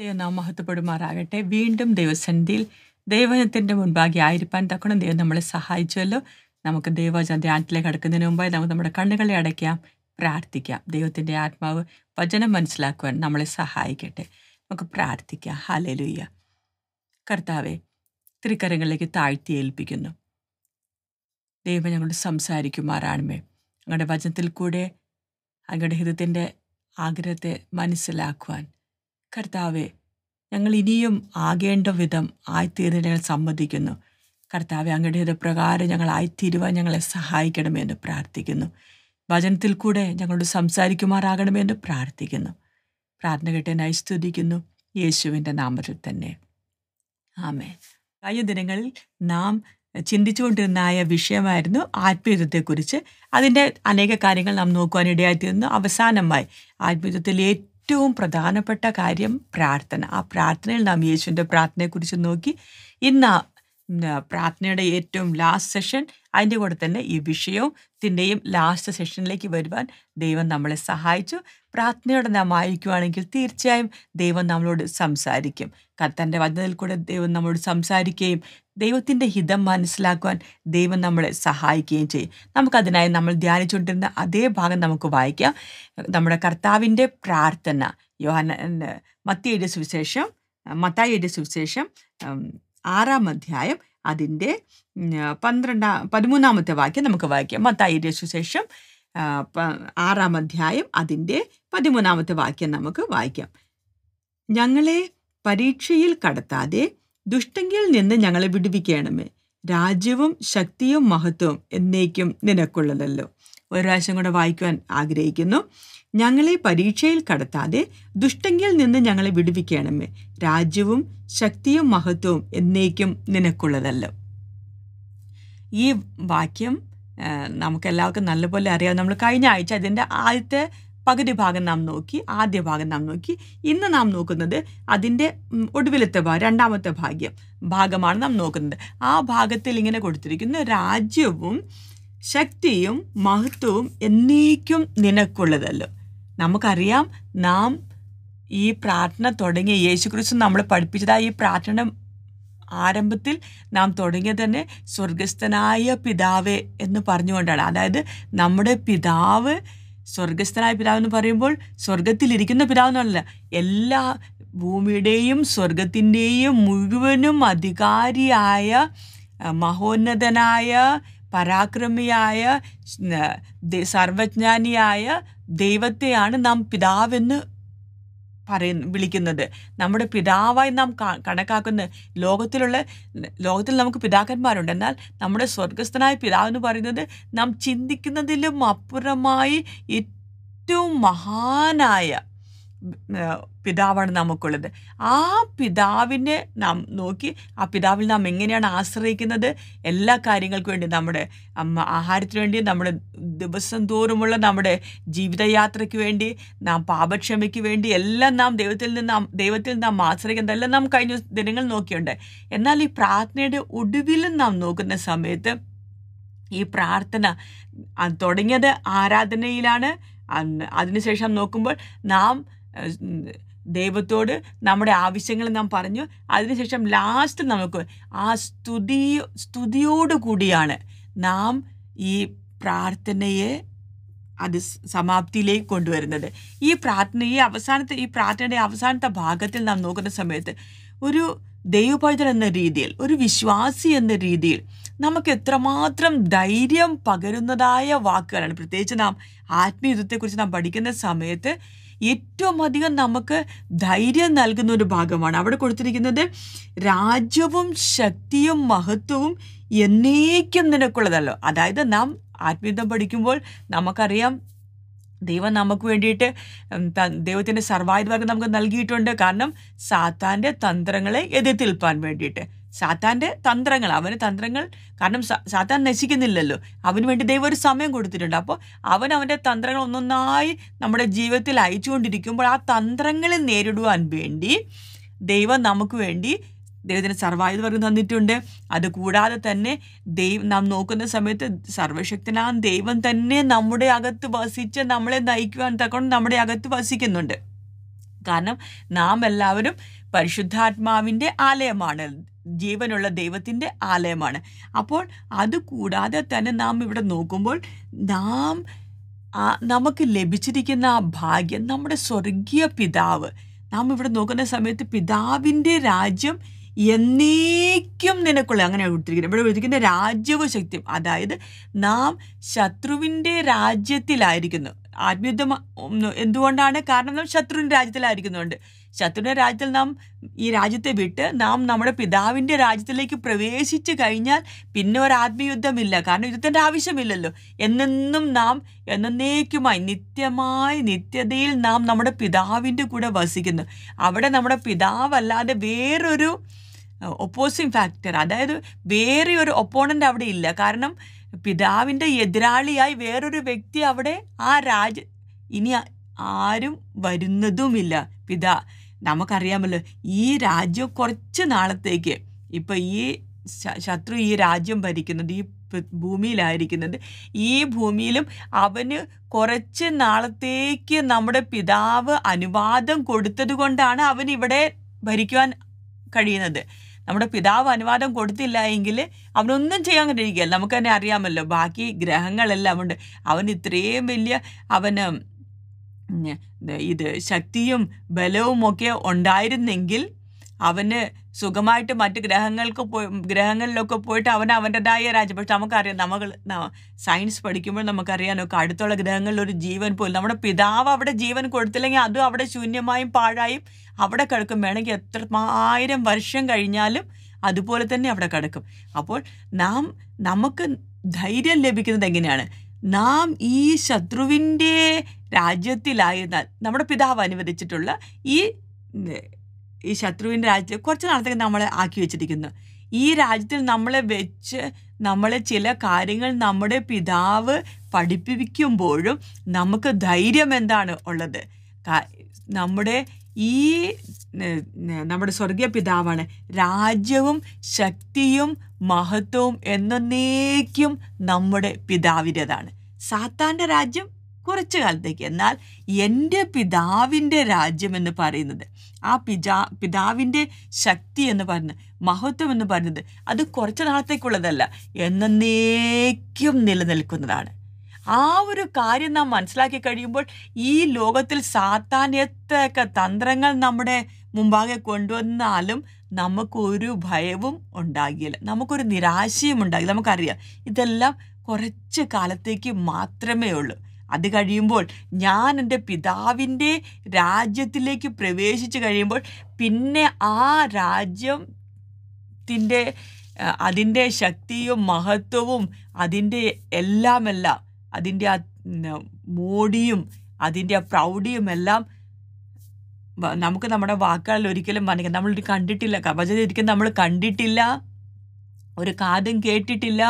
ദൈവനാം മഹത്വപ്പെടുമാറാകട്ടെ വീണ്ടും ദൈവസന്ധിയിൽ ദൈവജനത്തിൻ്റെ മുൻപാകെ ആയിരിക്കാൻ തക്കണം ദൈവം നമ്മളെ സഹായിച്ചുവല്ലോ നമുക്ക് ദൈവവചന ധ്യാനത്തിലേക്ക് കടക്കുന്നതിന് മുമ്പായി നമുക്ക് നമ്മുടെ കണ്ണുകളെ അടയ്ക്കാം പ്രാർത്ഥിക്കാം ദൈവത്തിൻ്റെ ആത്മാവ് വചനം മനസ്സിലാക്കുവാൻ നമ്മളെ സഹായിക്കട്ടെ നമുക്ക് പ്രാർത്ഥിക്കാം ഹാലലുയ്യ കർത്താവെ തിരുക്കരങ്ങളിലേക്ക് താഴ്ത്തി ഏൽപ്പിക്കുന്നു ദൈവം ഞങ്ങളോട് സംസാരിക്കുമാറാണമേ ഞങ്ങളുടെ വചനത്തിൽ കൂടെ അങ്ങയുടെ ഹിതത്തിൻ്റെ ആഗ്രഹത്തെ മനസ്സിലാക്കുവാൻ കർത്താവെ ഞങ്ങൾ ഇനിയും ആകേണ്ട വിധം ആയിത്തീരാൻ ഞങ്ങൾ സമ്മതിക്കുന്നു കർത്താവെ അങ്ങയുടെ ഹൃദയപ്രകാരം ഞങ്ങൾ ആയിത്തീരുവാൻ ഞങ്ങളെ സഹായിക്കണമെന്ന് പ്രാർത്ഥിക്കുന്നു വചനത്തിൽ കൂടെ ഞങ്ങളോട് സംസാരിക്കുമാറാകണമെന്ന് പ്രാർത്ഥിക്കുന്നു പ്രാർത്ഥന കേട്ടനായി സ്തുതിക്കുന്നു യേശുവിൻ്റെ നാമത്തിൽ തന്നെ ആമേ കഴിഞ്ഞ ദിനങ്ങളിൽ നാം ചിന്തിച്ചുകൊണ്ടിരുന്നായ വിഷയമായിരുന്നു ആത്മീയത്തെക്കുറിച്ച് അതിൻ്റെ അനേക കാര്യങ്ങൾ നാം നോക്കുവാനിടയായിത്തീരുന്നു അവസാനമായി ആത്മീയത്തിൽ ഏറ്റവും ഏറ്റവും പ്രധാനപ്പെട്ട കാര്യം പ്രാർത്ഥന ആ പ്രാർത്ഥനയിൽ നാം യേശുവിൻ്റെ പ്രാർത്ഥനയെക്കുറിച്ച് നോക്കി ഇന്ന് പ്രാർത്ഥനയുടെ ഏറ്റവും ലാസ്റ്റ് സെഷൻ അതിൻ്റെ കൂടെ തന്നെ ഈ വിഷയത്തിൻ്റെയും ലാസ്റ്റ് സെഷനിലേക്ക് വരുവാൻ ദൈവം നമ്മളെ സഹായിച്ചു പ്രാർത്ഥനയോടെ നാം വായിക്കുവാണെങ്കിൽ തീർച്ചയായും ദൈവം നമ്മളോട് സംസാരിക്കും കർത്തൻ്റെ വചനത്തിൽ കൂടെ ദൈവം നമ്മളോട് സംസാരിക്കുകയും ദൈവത്തിൻ്റെ ഹിതം മനസ്സിലാക്കുവാൻ ദൈവം നമ്മളെ സഹായിക്കുകയും ചെയ്യും നമുക്കതിനായി നമ്മൾ ധ്യാനിച്ചുകൊണ്ടിരുന്ന അതേ ഭാഗം നമുക്ക് വായിക്കാം നമ്മുടെ കർത്താവിൻ്റെ പ്രാർത്ഥന യോഹന മത്തിയുടെ സുവിശേഷം മത്തായിയുടെ സുവിശേഷം ആറാം അധ്യായം അതിൻ്റെ പന്ത്രണ്ടാം പതിമൂന്നാമത്തെ വാക്യം നമുക്ക് വായിക്കാം മത്തായിൻ്റെ സുശേഷം ആറാം അധ്യായം അതിൻ്റെ പതിമൂന്നാമത്തെ വാക്യം നമുക്ക് വായിക്കാം ഞങ്ങളെ പരീക്ഷയിൽ കടത്താതെ ദുഷ്ടങ്കിൽ നിന്ന് ഞങ്ങളെ വിടുവിക്കണമേ രാജ്യവും ശക്തിയും മഹത്വവും എന്നേക്കും നിനക്കുള്ളതല്ലോ ഒരു പ്രാവശ്യം കൂടെ വായിക്കുവാൻ ആഗ്രഹിക്കുന്നു ഞങ്ങളെ പരീക്ഷയിൽ കടത്താതെ ദുഷ്ടങ്കിൽ നിന്ന് ഞങ്ങളെ വിടുവിക്കണമേ രാജ്യവും ശക്തിയും മഹത്വവും എന്നേക്കും നിനക്കുള്ളതല്ലോ ഈ വാക്യം നമുക്കെല്ലാവർക്കും നല്ലപോലെ അറിയാം നമ്മൾ കഴിഞ്ഞ ആഴ്ച അതിൻ്റെ ആദ്യത്തെ പകുതി ഭാഗം നാം നോക്കി ആദ്യ ഭാഗം നാം നോക്കി ഇന്ന് നാം നോക്കുന്നത് അതിൻ്റെ ഒടുവിലത്തെ ഭാഗം രണ്ടാമത്തെ ഭാഗ്യം ഭാഗമാണ് നാം നോക്കുന്നത് ആ ഭാഗത്തിൽ ഇങ്ങനെ കൊടുത്തിരിക്കുന്ന രാജ്യവും ശക്തിയും മഹത്വവും എന്നേക്കും നിനക്കുള്ളതല്ലോ നമുക്കറിയാം നാം ഈ പ്രാർത്ഥന തുടങ്ങിയ യേശുക്രിസ്തു നമ്മൾ പഠിപ്പിച്ചതാ ഈ പ്രാർത്ഥന ആരംഭത്തിൽ നാം തുടങ്ങിയത് തന്നെ സ്വർഗസ്ഥനായ പിതാവ് എന്ന് പറഞ്ഞുകൊണ്ടാണ് അതായത് നമ്മുടെ പിതാവ് സ്വർഗസ്ഥനായ പിതാവ് എന്ന് പറയുമ്പോൾ സ്വർഗത്തിലിരിക്കുന്ന പിതാവ് എന്നല്ല എല്ലാ ഭൂമിയുടെയും സ്വർഗത്തിൻ്റെയും മുഴുവനും അധികാരിയായ മഹോന്നതനായ പരാക്രമിയായ സർവജ്ഞാനിയായ ദൈവത്തെയാണ് നാം പിതാവെന്ന് പറയ വിളിക്കുന്നത് നമ്മുടെ പിതാവായി നാം കണക്കാക്കുന്ന ലോകത്തിലുള്ള ലോകത്തിൽ നമുക്ക് പിതാക്കന്മാരുണ്ട് എന്നാൽ നമ്മുടെ സ്വർഗസ്ഥനായ പിതാവ് എന്ന് പറയുന്നത് നാം ചിന്തിക്കുന്നതിലും അപ്പുറമായി ഏറ്റവും മഹാനായ പിതാവാണ് നമുക്കുള്ളത് ആ പിതാവിനെ നാം നോക്കി ആ പിതാവിൽ നാം എങ്ങനെയാണ് ആശ്രയിക്കുന്നത് എല്ലാ കാര്യങ്ങൾക്കും വേണ്ടി നമ്മുടെ ആഹാരത്തിന് വേണ്ടി നമ്മുടെ ദിവസം തോറുമുള്ള നമ്മുടെ ജീവിതയാത്രയ്ക്ക് വേണ്ടി നാം പാപക്ഷമയ്ക്ക് വേണ്ടി എല്ലാം നാം ദൈവത്തിൽ നിന്ന് ദൈവത്തിൽ നാം ആശ്രയിക്കുന്നത് എല്ലാം നാം കഴിഞ്ഞ ദിനങ്ങൾ നോക്കിയുണ്ട് എന്നാൽ ഈ പ്രാർത്ഥനയുടെ ഒടുവിലും നാം നോക്കുന്ന സമയത്ത് ഈ പ്രാർത്ഥന തുടങ്ങിയത് ആരാധനയിലാണ് അതിനുശേഷം നോക്കുമ്പോൾ നാം ദൈവത്തോട് നമ്മുടെ ആവശ്യങ്ങൾ നാം പറഞ്ഞു അതിനുശേഷം ലാസ്റ്റ് നമുക്ക് ആ സ്തുതി സ്തുതിയോടു കൂടിയാണ് നാം ഈ പ്രാർത്ഥനയെ അത് സമാപ്തിയിലേക്ക് കൊണ്ടുവരുന്നത് ഈ പ്രാർത്ഥന ഈ അവസാനത്തെ ഈ പ്രാർത്ഥനയുടെ അവസാനത്തെ ഭാഗത്തിൽ നാം നോക്കുന്ന സമയത്ത് ഒരു ദൈവപൈതൽ എന്ന രീതിയിൽ ഒരു വിശ്വാസി എന്ന രീതിയിൽ നമുക്ക് എത്രമാത്രം ധൈര്യം പകരുന്നതായ വാക്കുകളാണ് പ്രത്യേകിച്ച് നാം ആത്മീയുദ്ധത്തെക്കുറിച്ച് നാം പഠിക്കുന്ന സമയത്ത് ഏറ്റവും അധികം നമുക്ക് ധൈര്യം നൽകുന്ന ഒരു ഭാഗമാണ് അവിടെ കൊടുത്തിരിക്കുന്നത് രാജ്യവും ശക്തിയും മഹത്വവും എന്നേക്കും നിനക്കുള്ളതല്ലോ അതായത് നാം ആത്മീയതം പഠിക്കുമ്പോൾ നമുക്കറിയാം ദൈവം നമുക്ക് വേണ്ടിയിട്ട് ദൈവത്തിൻ്റെ സർവായുധ നമുക്ക് നൽകിയിട്ടുണ്ട് കാരണം സാത്താൻ്റെ തന്ത്രങ്ങളെ എതിർത്തിൽപ്പാൻ വേണ്ടിയിട്ട് സാത്താൻ്റെ തന്ത്രങ്ങൾ അവന് തന്ത്രങ്ങൾ കാരണം സാത്താൻ നശിക്കുന്നില്ലല്ലോ അവന് വേണ്ടി ദൈവം ഒരു സമയം കൊടുത്തിട്ടുണ്ട് അപ്പോൾ അവൻ അവൻ്റെ തന്ത്രങ്ങൾ ഒന്നൊന്നായി നമ്മുടെ ജീവിതത്തിൽ അയച്ചുകൊണ്ടിരിക്കുമ്പോൾ ആ തന്ത്രങ്ങളെ നേരിടുവാൻ വേണ്ടി ദൈവം നമുക്ക് വേണ്ടി ദൈവത്തിന് സർവായുധ വർഗം തന്നിട്ടുണ്ട് അതുകൂടാതെ തന്നെ ദൈവം നാം നോക്കുന്ന സമയത്ത് സർവശക്തനാ ദൈവം തന്നെ നമ്മുടെ അകത്ത് വസിച്ച് നമ്മളെ നയിക്കുവാൻ തക്കൊണ്ട് നമ്മുടെ അകത്ത് വസിക്കുന്നുണ്ട് കാരണം നാം എല്ലാവരും പരിശുദ്ധാത്മാവിൻ്റെ ആലയമാണ് ജീവനുള്ള ദൈവത്തിൻ്റെ ആലയമാണ് അപ്പോൾ അത് കൂടാതെ തന്നെ നാം ഇവിടെ നോക്കുമ്പോൾ നാം നമുക്ക് ലഭിച്ചിരിക്കുന്ന ആ ഭാഗ്യം നമ്മുടെ സ്വർഗീയ പിതാവ് നാം ഇവിടെ നോക്കുന്ന സമയത്ത് പിതാവിൻ്റെ രാജ്യം എന്നേക്കും നിനക്കുള്ള അങ്ങനെ കൊടുത്തിരിക്കുന്നത് ഇവിടെ കൊടുത്തിരിക്കുന്ന രാജ്യവും ശക്തിയും അതായത് നാം ശത്രുവിൻ്റെ രാജ്യത്തിലായിരിക്കുന്നു ആത്മീയുദ്ധം എന്തുകൊണ്ടാണ് കാരണം നാം ശത്രുവിൻ്റെ രാജ്യത്തിലായിരിക്കുന്നുണ്ട് ശത്രുവിൻ്റെ രാജ്യത്തിൽ നാം ഈ രാജ്യത്തെ വിട്ട് നാം നമ്മുടെ പിതാവിൻ്റെ രാജ്യത്തിലേക്ക് പ്രവേശിച്ചു കഴിഞ്ഞാൽ പിന്നെ ഒരു ആത്മീയുദ്ധമില്ല കാരണം യുദ്ധത്തിൻ്റെ ആവശ്യമില്ലല്ലോ എന്നെന്നും നാം എന്നേക്കുമായി നിത്യമായി നിത്യതയിൽ നാം നമ്മുടെ പിതാവിൻ്റെ കൂടെ വസിക്കുന്നു അവിടെ നമ്മുടെ പിതാവല്ലാതെ വേറൊരു ഒപ്പോസിങ് ഫാക്ടർ അതായത് വേറെ ഒരു ഒപ്പോണൻ്റ് അവിടെ ഇല്ല കാരണം പിതാവിൻ്റെ എതിരാളിയായി വേറൊരു വ്യക്തി അവിടെ ആ രാജ ഇനി ആരും വരുന്നതുമില്ല പിതാ നമുക്കറിയാമല്ലോ ഈ രാജ്യം കുറച്ച് നാളത്തേക്ക് ഇപ്പം ഈ ശത്രു ഈ രാജ്യം ഭരിക്കുന്നത് ഈ ഭൂമിയിലായിരിക്കുന്നത് ഈ ഭൂമിയിലും അവന് കുറച്ച് നാളത്തേക്ക് നമ്മുടെ പിതാവ് അനുവാദം കൊടുത്തത് കൊണ്ടാണ് അവൻ ഇവിടെ ഭരിക്കുവാൻ കഴിയുന്നത് നമ്മുടെ പിതാവ് അനുവാദം കൊടുത്തില്ല എങ്കിൽ അവനൊന്നും ചെയ്യാൻ കഴിയുകയില്ല നമുക്ക് തന്നെ അറിയാമല്ലോ ബാക്കി ഗ്രഹങ്ങളെല്ലാം ഉണ്ട് അവൻ ഇത്രയും വലിയ അവന് ഇത് ശക്തിയും ബലവും ഒക്കെ ഉണ്ടായിരുന്നെങ്കിൽ അവന് സുഖമായിട്ട് മറ്റ് ഗ്രഹങ്ങൾക്ക് പോയി ഗ്രഹങ്ങളിലൊക്കെ പോയിട്ട് അവൻ അവൻ്റെതായ രാജ്യം പക്ഷെ നമുക്കറിയാം നമ്മൾ സയൻസ് പഠിക്കുമ്പോൾ ഒക്കെ അടുത്തുള്ള ഗ്രഹങ്ങളിൽ ഒരു ജീവൻ പോലും നമ്മുടെ പിതാവ് അവിടെ ജീവൻ കൊടുത്തില്ലെങ്കിൽ അതും അവിടെ ശൂന്യമായും പാഴായും അവിടെ കിടക്കും വേണമെങ്കിൽ എത്ര ആയിരം വർഷം കഴിഞ്ഞാലും അതുപോലെ തന്നെ അവിടെ കിടക്കും അപ്പോൾ നാം നമുക്ക് ധൈര്യം ലഭിക്കുന്നത് എങ്ങനെയാണ് നാം ഈ ശത്രുവിൻ്റെ രാജ്യത്തിലായിരുന്നാൽ നമ്മുടെ പിതാവ് അനുവദിച്ചിട്ടുള്ള ഈ ഈ ശത്രുവിൻ്റെ രാജ്യം കുറച്ച് നാളത്തേക്ക് നമ്മളെ ആക്കി വെച്ചിരിക്കുന്നു ഈ രാജ്യത്തിൽ നമ്മളെ വെച്ച് നമ്മളെ ചില കാര്യങ്ങൾ നമ്മുടെ പിതാവ് പഠിപ്പിക്കുമ്പോഴും നമുക്ക് ധൈര്യം എന്താണ് ഉള്ളത് നമ്മുടെ ഈ നമ്മുടെ സ്വർഗീയ പിതാവാണ് രാജ്യവും ശക്തിയും മഹത്വവും എന്നേക്കും നമ്മുടെ പിതാവിൻ്റേതാണ് സാത്താൻ്റെ രാജ്യം കുറച്ചു കാലത്തേക്ക് എന്നാൽ എൻ്റെ പിതാവിൻ്റെ രാജ്യം എന്ന് പറയുന്നത് ആ പിതാ പിതാവിൻ്റെ ശക്തി എന്ന് പറയുന്നത് മഹത്വം എന്ന് പറയുന്നത് അത് കുറച്ച് നാളത്തേക്കുള്ളതല്ല എന്നേക്കും നിലനിൽക്കുന്നതാണ് ആ ഒരു കാര്യം നാം മനസ്സിലാക്കി കഴിയുമ്പോൾ ഈ ലോകത്തിൽ സാത്താൻ എത്രയൊക്കെ തന്ത്രങ്ങൾ നമ്മുടെ മുമ്പാകെ കൊണ്ടുവന്നാലും നമുക്കൊരു ഭയവും ഉണ്ടാകില്ല നമുക്കൊരു നിരാശയും ഉണ്ടാകില്ല നമുക്കറിയാം ഇതെല്ലാം കുറച്ച് കാലത്തേക്ക് മാത്രമേ ഉള്ളൂ അത് കഴിയുമ്പോൾ ഞാൻ എൻ്റെ പിതാവിൻ്റെ രാജ്യത്തിലേക്ക് പ്രവേശിച്ച് കഴിയുമ്പോൾ പിന്നെ ആ രാജ്യത്തിൻ്റെ അതിൻ്റെ ശക്തിയും മഹത്വവും അതിൻ്റെ എല്ലാമെല്ലാം അതിൻ്റെ ആ മോടിയും അതിൻ്റെ ആ പ്രൗഢിയും എല്ലാം നമുക്ക് നമ്മുടെ വാക്കുകളിൽ ഒരിക്കലും വർണ്ണിക്കാം നമ്മൾ കണ്ടിട്ടില്ല കപചത ഒരിക്കലും നമ്മൾ കണ്ടിട്ടില്ല ഒരു കാതും കേട്ടിട്ടില്ല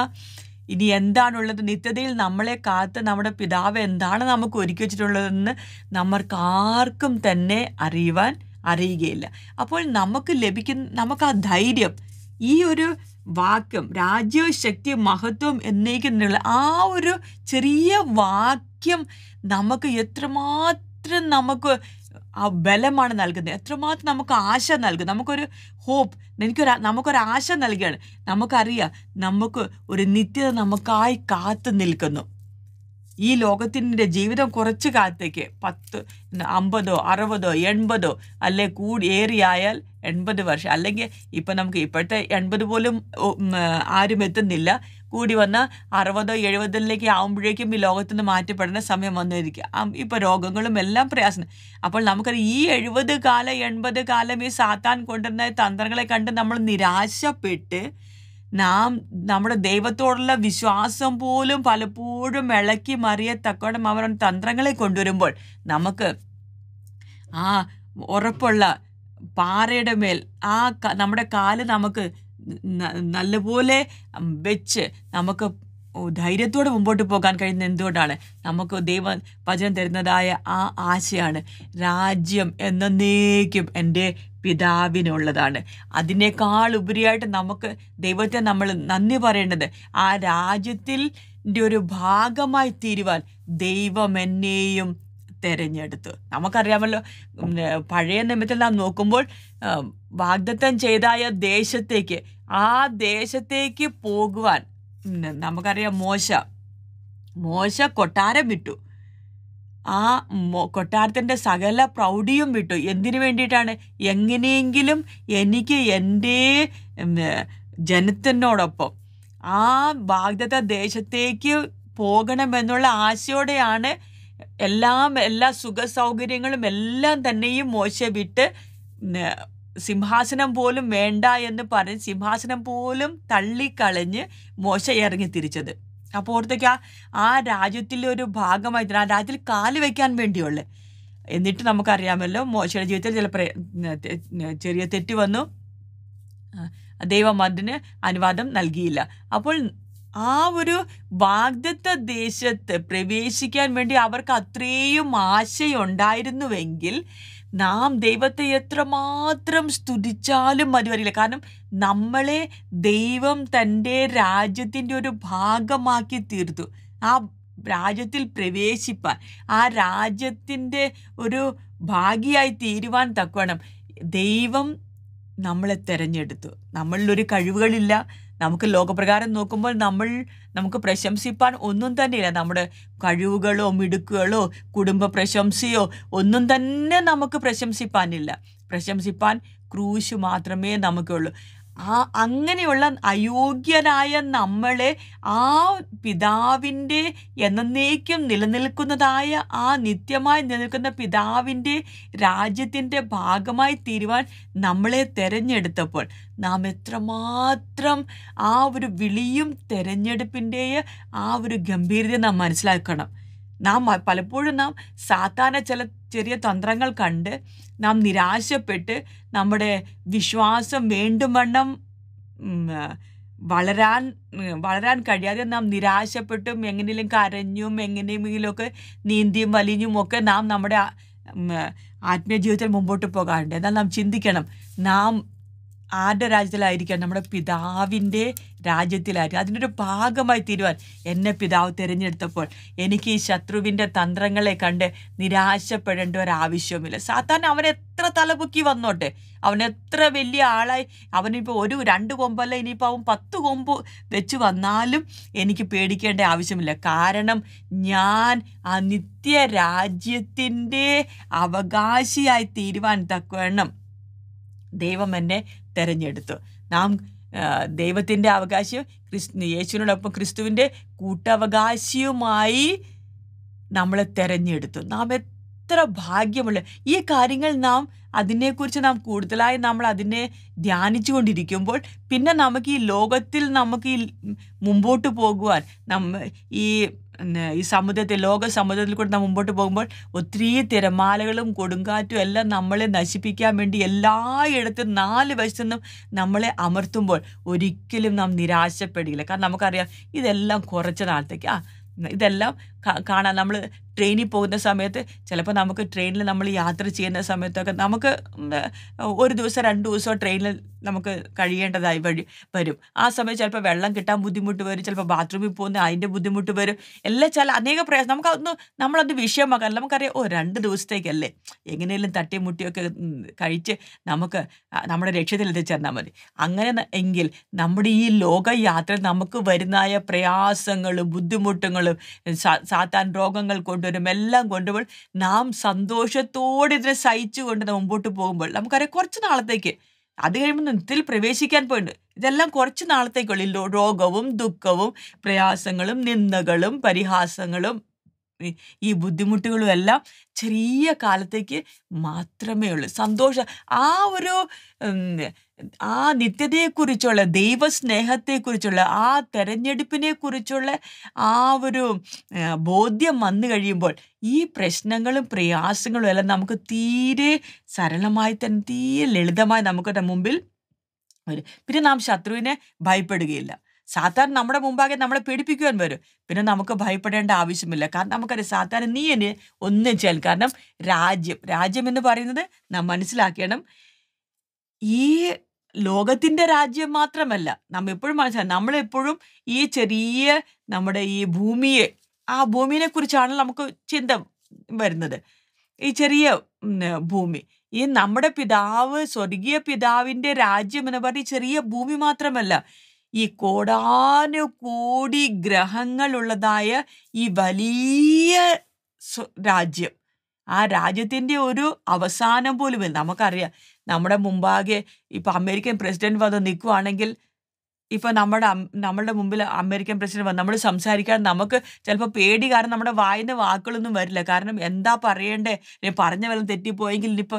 ഇനി എന്താണുള്ളത് നിത്യതയിൽ നമ്മളെ കാത്ത് നമ്മുടെ പിതാവ് എന്താണ് നമുക്ക് ഒരുക്കി വെച്ചിട്ടുള്ളതെന്ന് നമ്മൾക്ക് ആർക്കും തന്നെ അറിയുവാൻ അറിയുകയില്ല അപ്പോൾ നമുക്ക് ലഭിക്കുന്ന നമുക്ക് ആ ധൈര്യം ഈ ഒരു വാക്യം രാജ്യവും മഹത്വം എന്നേക്കുന്നുള്ള ആ ഒരു ചെറിയ വാക്യം നമുക്ക് എത്രമാത്രം നമുക്ക് ആ ബലമാണ് നൽകുന്നത് എത്രമാത്രം നമുക്ക് ആശ നൽകും നമുക്കൊരു ഹോപ്പ് എനിക്കൊരു നമുക്കൊരു ആശ നൽകുകയാണ് നമുക്കറിയാം നമുക്ക് ഒരു നിത്യത നമുക്കായി കാത്തു നിൽക്കുന്നു ഈ ലോകത്തിൻ്റെ ജീവിതം കുറച്ച് കാലത്തേക്ക് പത്ത് അമ്പതോ അറുപതോ എൺപതോ അല്ലെ കൂടി ഏറിയായാൽ എൺപത് വർഷം അല്ലെങ്കിൽ ഇപ്പൊ നമുക്ക് ഇപ്പോഴത്തെ എൺപത് പോലും ആരും എത്തുന്നില്ല കൂടി വന്ന അറുപതോ എഴുപതിലേക്ക് ആവുമ്പോഴേക്കും ഈ ലോകത്തിന് മാറ്റപ്പെടുന്ന സമയം വന്നിരിക്കുക ഇപ്പൊ രോഗങ്ങളും എല്ലാം പ്രയാസം അപ്പോൾ നമുക്ക് ഈ എഴുപത് കാലം എൺപത് കാലം ഈ സാത്താൻ കൊണ്ടുവരുന്ന തന്ത്രങ്ങളെ കണ്ട് നമ്മൾ നിരാശപ്പെട്ട് നാം നമ്മുടെ ദൈവത്തോടുള്ള വിശ്വാസം പോലും പലപ്പോഴും ഇളക്കി മറിയത്തക്കോടം അവർ തന്ത്രങ്ങളെ കൊണ്ടുവരുമ്പോൾ നമുക്ക് ആ ഉറപ്പുള്ള പാറയുടെ മേൽ ആ നമ്മുടെ കാല് നമുക്ക് നല്ലപോലെ വെച്ച് നമുക്ക് ധൈര്യത്തോടെ മുമ്പോട്ട് പോകാൻ കഴിയുന്നത് എന്തുകൊണ്ടാണ് നമുക്ക് ദൈവ വചനം തരുന്നതായ ആ ആശയാണ് രാജ്യം എന്നേക്കും എൻ്റെ പിതാവിനുള്ളതാണ് അതിനേക്കാൾ ഉപരിയായിട്ട് നമുക്ക് ദൈവത്തെ നമ്മൾ നന്ദി പറയേണ്ടത് ആ രാജ്യത്തിൽ ഒരു ഭാഗമായി തീരുവാൻ ദൈവം എന്നെയും തിരഞ്ഞെടുത്തു നമുക്കറിയാമല്ലോ പഴയ നിമിത്തം നാം നോക്കുമ്പോൾ വാഗ്ദത്തം ചെയ്തായ ദേശത്തേക്ക് ആ ദേശത്തേക്ക് പോകുവാൻ നമുക്കറിയാം മോശ മോശ കൊട്ടാരം വിട്ടു ആ കൊട്ടാരത്തിൻ്റെ സകല പ്രൗഢിയും വിട്ടു എന്തിനു വേണ്ടിയിട്ടാണ് എങ്ങനെയെങ്കിലും എനിക്ക് എൻ്റെ ജനത്തിനോടൊപ്പം ആ ബാഗ്ദത്ത ദേശത്തേക്ക് പോകണമെന്നുള്ള ആശയോടെയാണ് എല്ലാം എല്ലാ സുഖ സൗകര്യങ്ങളും എല്ലാം തന്നെയും മോശ വിട്ട് സിംഹാസനം പോലും വേണ്ട എന്ന് പറഞ്ഞ് സിംഹാസനം പോലും തള്ളിക്കളഞ്ഞ് മോശ ഇറങ്ങി തിരിച്ചത് അപ്പോൾ ഓർത്തേക്ക് ആ ആ രാജ്യത്തിലെ ഒരു ഭാഗമായിട്ട് ആ രാജ്യത്തിൽ കാല് വയ്ക്കാൻ വേണ്ടിയുള്ള എന്നിട്ട് നമുക്കറിയാമല്ലോ മോശയുടെ ജീവിതത്തിൽ ചില ചെറിയ തെറ്റ് വന്നു ദൈവം അതിന് അനുവാദം നൽകിയില്ല അപ്പോൾ ആ ഒരു വാഗ്ദത്ത ദേശത്ത് പ്രവേശിക്കാൻ വേണ്ടി അവർക്ക് അത്രയും ആശയുണ്ടായിരുന്നുവെങ്കിൽ നാം ദൈവത്തെ എത്രമാത്രം സ്തുതിച്ചാലും മതി വരില്ല കാരണം നമ്മളെ ദൈവം തൻ്റെ രാജ്യത്തിൻ്റെ ഒരു ഭാഗമാക്കി തീർത്തു ആ രാജ്യത്തിൽ പ്രവേശിപ്പാൻ ആ രാജ്യത്തിൻ്റെ ഒരു ഭാഗിയായി തീരുവാൻ തക്കവണ്ണം ദൈവം നമ്മളെ തിരഞ്ഞെടുത്തു നമ്മളിലൊരു കഴിവുകളില്ല നമുക്ക് ലോകപ്രകാരം നോക്കുമ്പോൾ നമ്മൾ നമുക്ക് പ്രശംസിപ്പാൻ ഒന്നും തന്നെയില്ല നമ്മുടെ കഴിവുകളോ മിടുക്കുകളോ കുടുംബ പ്രശംസയോ ഒന്നും തന്നെ നമുക്ക് പ്രശംസിപ്പാനില്ല പ്രശംസിപ്പാൻ ക്രൂശ് മാത്രമേ നമുക്കുള്ളൂ ആ അങ്ങനെയുള്ള അയോഗ്യനായ നമ്മളെ ആ പിതാവിൻ്റെ എന്നേക്കും നിലനിൽക്കുന്നതായ ആ നിത്യമായി നിലനിൽക്കുന്ന പിതാവിൻ്റെ രാജ്യത്തിൻ്റെ ഭാഗമായി തീരുവാൻ നമ്മളെ തെരഞ്ഞെടുത്തപ്പോൾ നാം എത്രമാത്രം ആ ഒരു വിളിയും തെരഞ്ഞെടുപ്പിൻ്റെ ആ ഒരു ഗംഭീരത നാം മനസ്സിലാക്കണം നാം പലപ്പോഴും നാം സാത്താന ചില ചെറിയ തന്ത്രങ്ങൾ കണ്ട് നാം നിരാശപ്പെട്ട് നമ്മുടെ വിശ്വാസം വണ്ണം വളരാൻ വളരാൻ കഴിയാതെ നാം നിരാശപ്പെട്ടും എങ്ങനെയും കരഞ്ഞും എങ്ങനെയെങ്കിലുമൊക്കെ നീന്തിയും വലിഞ്ഞും ഒക്കെ നാം നമ്മുടെ ആത്മീയ ജീവിതത്തിൽ മുമ്പോട്ട് പോകാറുണ്ട് എന്നാൽ നാം ചിന്തിക്കണം നാം ആരുടെ രാജ്യത്തിലായിരിക്കാം നമ്മുടെ പിതാവിൻ്റെ രാജ്യത്തിലായിരിക്കും അതിൻ്റെ ഒരു ഭാഗമായി തീരുവാൻ എന്നെ പിതാവ് തിരഞ്ഞെടുത്തപ്പോൾ എനിക്ക് ഈ ശത്രുവിൻ്റെ തന്ത്രങ്ങളെ കണ്ട് നിരാശപ്പെടേണ്ട ഒരു ആവശ്യവുമില്ല സാത്താൻ അവൻ എത്ര തലപൊക്കി വന്നോട്ടെ അവൻ എത്ര വലിയ ആളായി അവനിപ്പോൾ ഒരു രണ്ട് കൊമ്പല്ല ഇനിയിപ്പോൾ അവൻ പത്ത് കൊമ്പ് വെച്ച് വന്നാലും എനിക്ക് പേടിക്കേണ്ട ആവശ്യമില്ല കാരണം ഞാൻ ആ രാജ്യത്തിൻ്റെ അവകാശിയായി തീരുവാൻ തക്കവണ്ണം ദൈവം എന്നെ തെരഞ്ഞെടുത്തു നാം ദൈവത്തിൻ്റെ അവകാശം ക്രിസ്തു യേശുവിനോടൊപ്പം ക്രിസ്തുവിൻ്റെ കൂട്ടവകാശിയുമായി നമ്മളെ തെരഞ്ഞെടുത്തു നാം എത്ര ഭാഗ്യമുള്ള ഈ കാര്യങ്ങൾ നാം അതിനെക്കുറിച്ച് നാം കൂടുതലായി നമ്മൾ അതിനെ ധ്യാനിച്ചു കൊണ്ടിരിക്കുമ്പോൾ പിന്നെ നമുക്ക് ഈ ലോകത്തിൽ നമുക്ക് ഈ മുമ്പോട്ട് പോകുവാൻ നമ്മ ഈ ഈ സമുദ്രത്തിൽ ലോക സമുദ്രത്തിൽ കൂടെ നമ്മൾ മുമ്പോട്ട് പോകുമ്പോൾ ഒത്തിരി തിരമാലകളും കൊടുങ്കാറ്റും എല്ലാം നമ്മളെ നശിപ്പിക്കാൻ വേണ്ടി എല്ലായിടത്തും നാല് വശത്തു നിന്നും നമ്മളെ അമർത്തുമ്പോൾ ഒരിക്കലും നാം നിരാശപ്പെടുകയില്ല കാരണം നമുക്കറിയാം ഇതെല്ലാം കുറച്ച് നാളത്തേക്ക് ആ ഇതെല്ലാം കാണാൻ നമ്മൾ ട്രെയിനിൽ പോകുന്ന സമയത്ത് ചിലപ്പോൾ നമുക്ക് ട്രെയിനിൽ നമ്മൾ യാത്ര ചെയ്യുന്ന സമയത്തൊക്കെ നമുക്ക് ഒരു ദിവസം രണ്ട് ദിവസം ട്രെയിനിൽ നമുക്ക് കഴിയേണ്ടതായി വഴി വരും ആ സമയത്ത് ചിലപ്പോൾ വെള്ളം കിട്ടാൻ ബുദ്ധിമുട്ട് വരും ചിലപ്പോൾ ബാത്റൂമിൽ പോകുന്ന അതിൻ്റെ ബുദ്ധിമുട്ട് വരും എല്ലാം ചില അനേക പ്രയാസം നമുക്ക് നമ്മളത് വിഷയമാക്കാൻ നമുക്കറിയാം ഓ രണ്ട് ദിവസത്തേക്കല്ലേ എങ്ങനെയെങ്കിലും തട്ടി മുട്ടിയൊക്കെ കഴിച്ച് നമുക്ക് നമ്മുടെ ലക്ഷ്യത്തിൽ എത്തിച്ചേർന്നാൽ മതി അങ്ങനെ എങ്കിൽ നമ്മുടെ ഈ ലോകയാത്ര നമുക്ക് വരുന്നതായ പ്രയാസങ്ങളും ബുദ്ധിമുട്ടുകളും സാത്താൻ രോഗങ്ങൾ കൊണ്ടുവരും എല്ലാം കൊണ്ടുവരുമ്പോൾ നാം സന്തോഷത്തോടെ ഇതിനെ സഹിച്ചുകൊണ്ട് മുമ്പോട്ട് പോകുമ്പോൾ നമുക്കറിയാം കുറച്ച് നാളത്തേക്ക് അത് കഴിയുമ്പോൾ നിത്തിൽ പ്രവേശിക്കാൻ പോയിട്ടുണ്ട് ഇതെല്ലാം കുറച്ച് നാളത്തേക്കുള്ളിൽ രോഗവും ദുഃഖവും പ്രയാസങ്ങളും നിന്ദകളും പരിഹാസങ്ങളും ഈ ബുദ്ധിമുട്ടുകളും എല്ലാം ചെറിയ കാലത്തേക്ക് മാത്രമേ ഉള്ളൂ സന്തോഷം ആ ഒരു ആ നിത്യതയെക്കുറിച്ചുള്ള ദൈവസ്നേഹത്തെക്കുറിച്ചുള്ള ആ തെരഞ്ഞെടുപ്പിനെ കുറിച്ചുള്ള ആ ഒരു ബോധ്യം വന്നു കഴിയുമ്പോൾ ഈ പ്രശ്നങ്ങളും പ്രയാസങ്ങളും എല്ലാം നമുക്ക് തീരെ സരളമായി തന്നെ തീരെ ലളിതമായി നമുക്ക് മുമ്പിൽ വരും പിന്നെ നാം ശത്രുവിനെ ഭയപ്പെടുകയില്ല സാത്താൻ നമ്മുടെ മുമ്പാകെ നമ്മളെ പേടിപ്പിക്കുവാൻ വരും പിന്നെ നമുക്ക് ഭയപ്പെടേണ്ട ആവശ്യമില്ല കാരണം നമുക്കറിയാം സാത്താൻ നീ എന്നെ ഒന്നും ചെയ്യാൻ കാരണം രാജ്യം രാജ്യം എന്ന് പറയുന്നത് നാം മനസ്സിലാക്കണം ഈ ലോകത്തിൻ്റെ രാജ്യം മാത്രമല്ല നമ്മൾ എപ്പോഴും മനസ്സിലാക്കാം നമ്മളെപ്പോഴും ഈ ചെറിയ നമ്മുടെ ഈ ഭൂമിയെ ആ ഭൂമിയെ കുറിച്ചാണ് നമുക്ക് ചിന്ത വരുന്നത് ഈ ചെറിയ ഭൂമി ഈ നമ്മുടെ പിതാവ് സ്വർഗീയ പിതാവിൻ്റെ രാജ്യം എന്ന് പറഞ്ഞ ചെറിയ ഭൂമി മാത്രമല്ല ഈ കോടാനുകോടി ഗ്രഹങ്ങളുള്ളതായ ഈ വലിയ രാജ്യം ആ രാജ്യത്തിൻ്റെ ഒരു അവസാനം പോലും നമുക്കറിയാം നമ്മുടെ മുമ്പാകെ ഇപ്പൊ അമേരിക്കൻ പ്രസിഡന്റ് വന്ന് നിൽക്കുവാണെങ്കിൽ ഇപ്പൊ നമ്മുടെ നമ്മളുടെ മുമ്പിൽ അമേരിക്കൻ പ്രസിഡന്റ് വന്ന് നമ്മൾ സംസാരിക്കാൻ നമുക്ക് ചിലപ്പോൾ പേടി കാരണം നമ്മുടെ വായന വാക്കുകളൊന്നും വരില്ല കാരണം എന്താ പറയേണ്ടേ പറഞ്ഞ വല്ലതും തെറ്റിപ്പോയെങ്കിൽ ഇപ്പൊ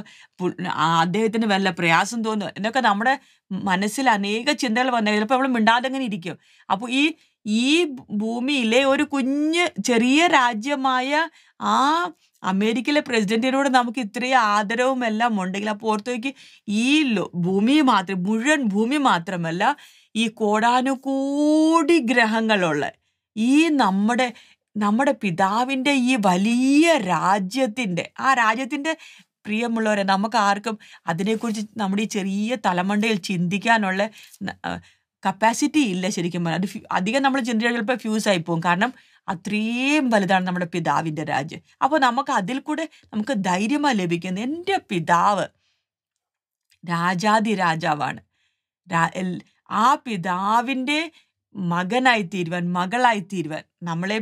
അദ്ദേഹത്തിന് വല്ല പ്രയാസം തോന്നുന്നു എന്നൊക്കെ നമ്മുടെ മനസ്സിൽ അനേക ചിന്തകൾ വന്ന ചിലപ്പോൾ നമ്മൾ മിണ്ടാതെ അങ്ങനെ ഇരിക്കും അപ്പോൾ ഈ ഈ ഭൂമിയിലെ ഒരു കുഞ്ഞ് ചെറിയ രാജ്യമായ ആ അമേരിക്കയിലെ പ്രസിഡന്റിനോട് നമുക്ക് ഇത്രയും ആദരവും എല്ലാം ഉണ്ടെങ്കിൽ അപ്പോൾ ഓർത്തുവയ്ക്ക് ഈ ഭൂമി മാത്രം മുഴുവൻ ഭൂമി മാത്രമല്ല ഈ കോടാനുകൂടി ഗ്രഹങ്ങളുള്ള ഈ നമ്മുടെ നമ്മുടെ പിതാവിൻ്റെ ഈ വലിയ രാജ്യത്തിൻ്റെ ആ രാജ്യത്തിൻ്റെ പ്രിയമുള്ളവരെ നമുക്ക് ആർക്കും അതിനെക്കുറിച്ച് നമ്മുടെ ഈ ചെറിയ തലമുണ്ടയിൽ ചിന്തിക്കാനുള്ള കപ്പാസിറ്റി ഇല്ല ശരിക്കും പറഞ്ഞാൽ അത് അധികം നമ്മൾ ചിന്തിച്ചാൽ ചിലപ്പോൾ ഫ്യൂസ് ആയിപ്പോവും കാരണം അത്രയും വലുതാണ് നമ്മുടെ പിതാവിൻ്റെ രാജ്യം അപ്പോൾ നമുക്ക് അതിൽ കൂടെ നമുക്ക് ധൈര്യമാണ് ലഭിക്കുന്നത് എൻ്റെ പിതാവ് രാജാതി രാജാവാണ് ആ പിതാവിൻ്റെ മകനായി തീരുവാൻ മകളായി തീരുവാൻ നമ്മളെ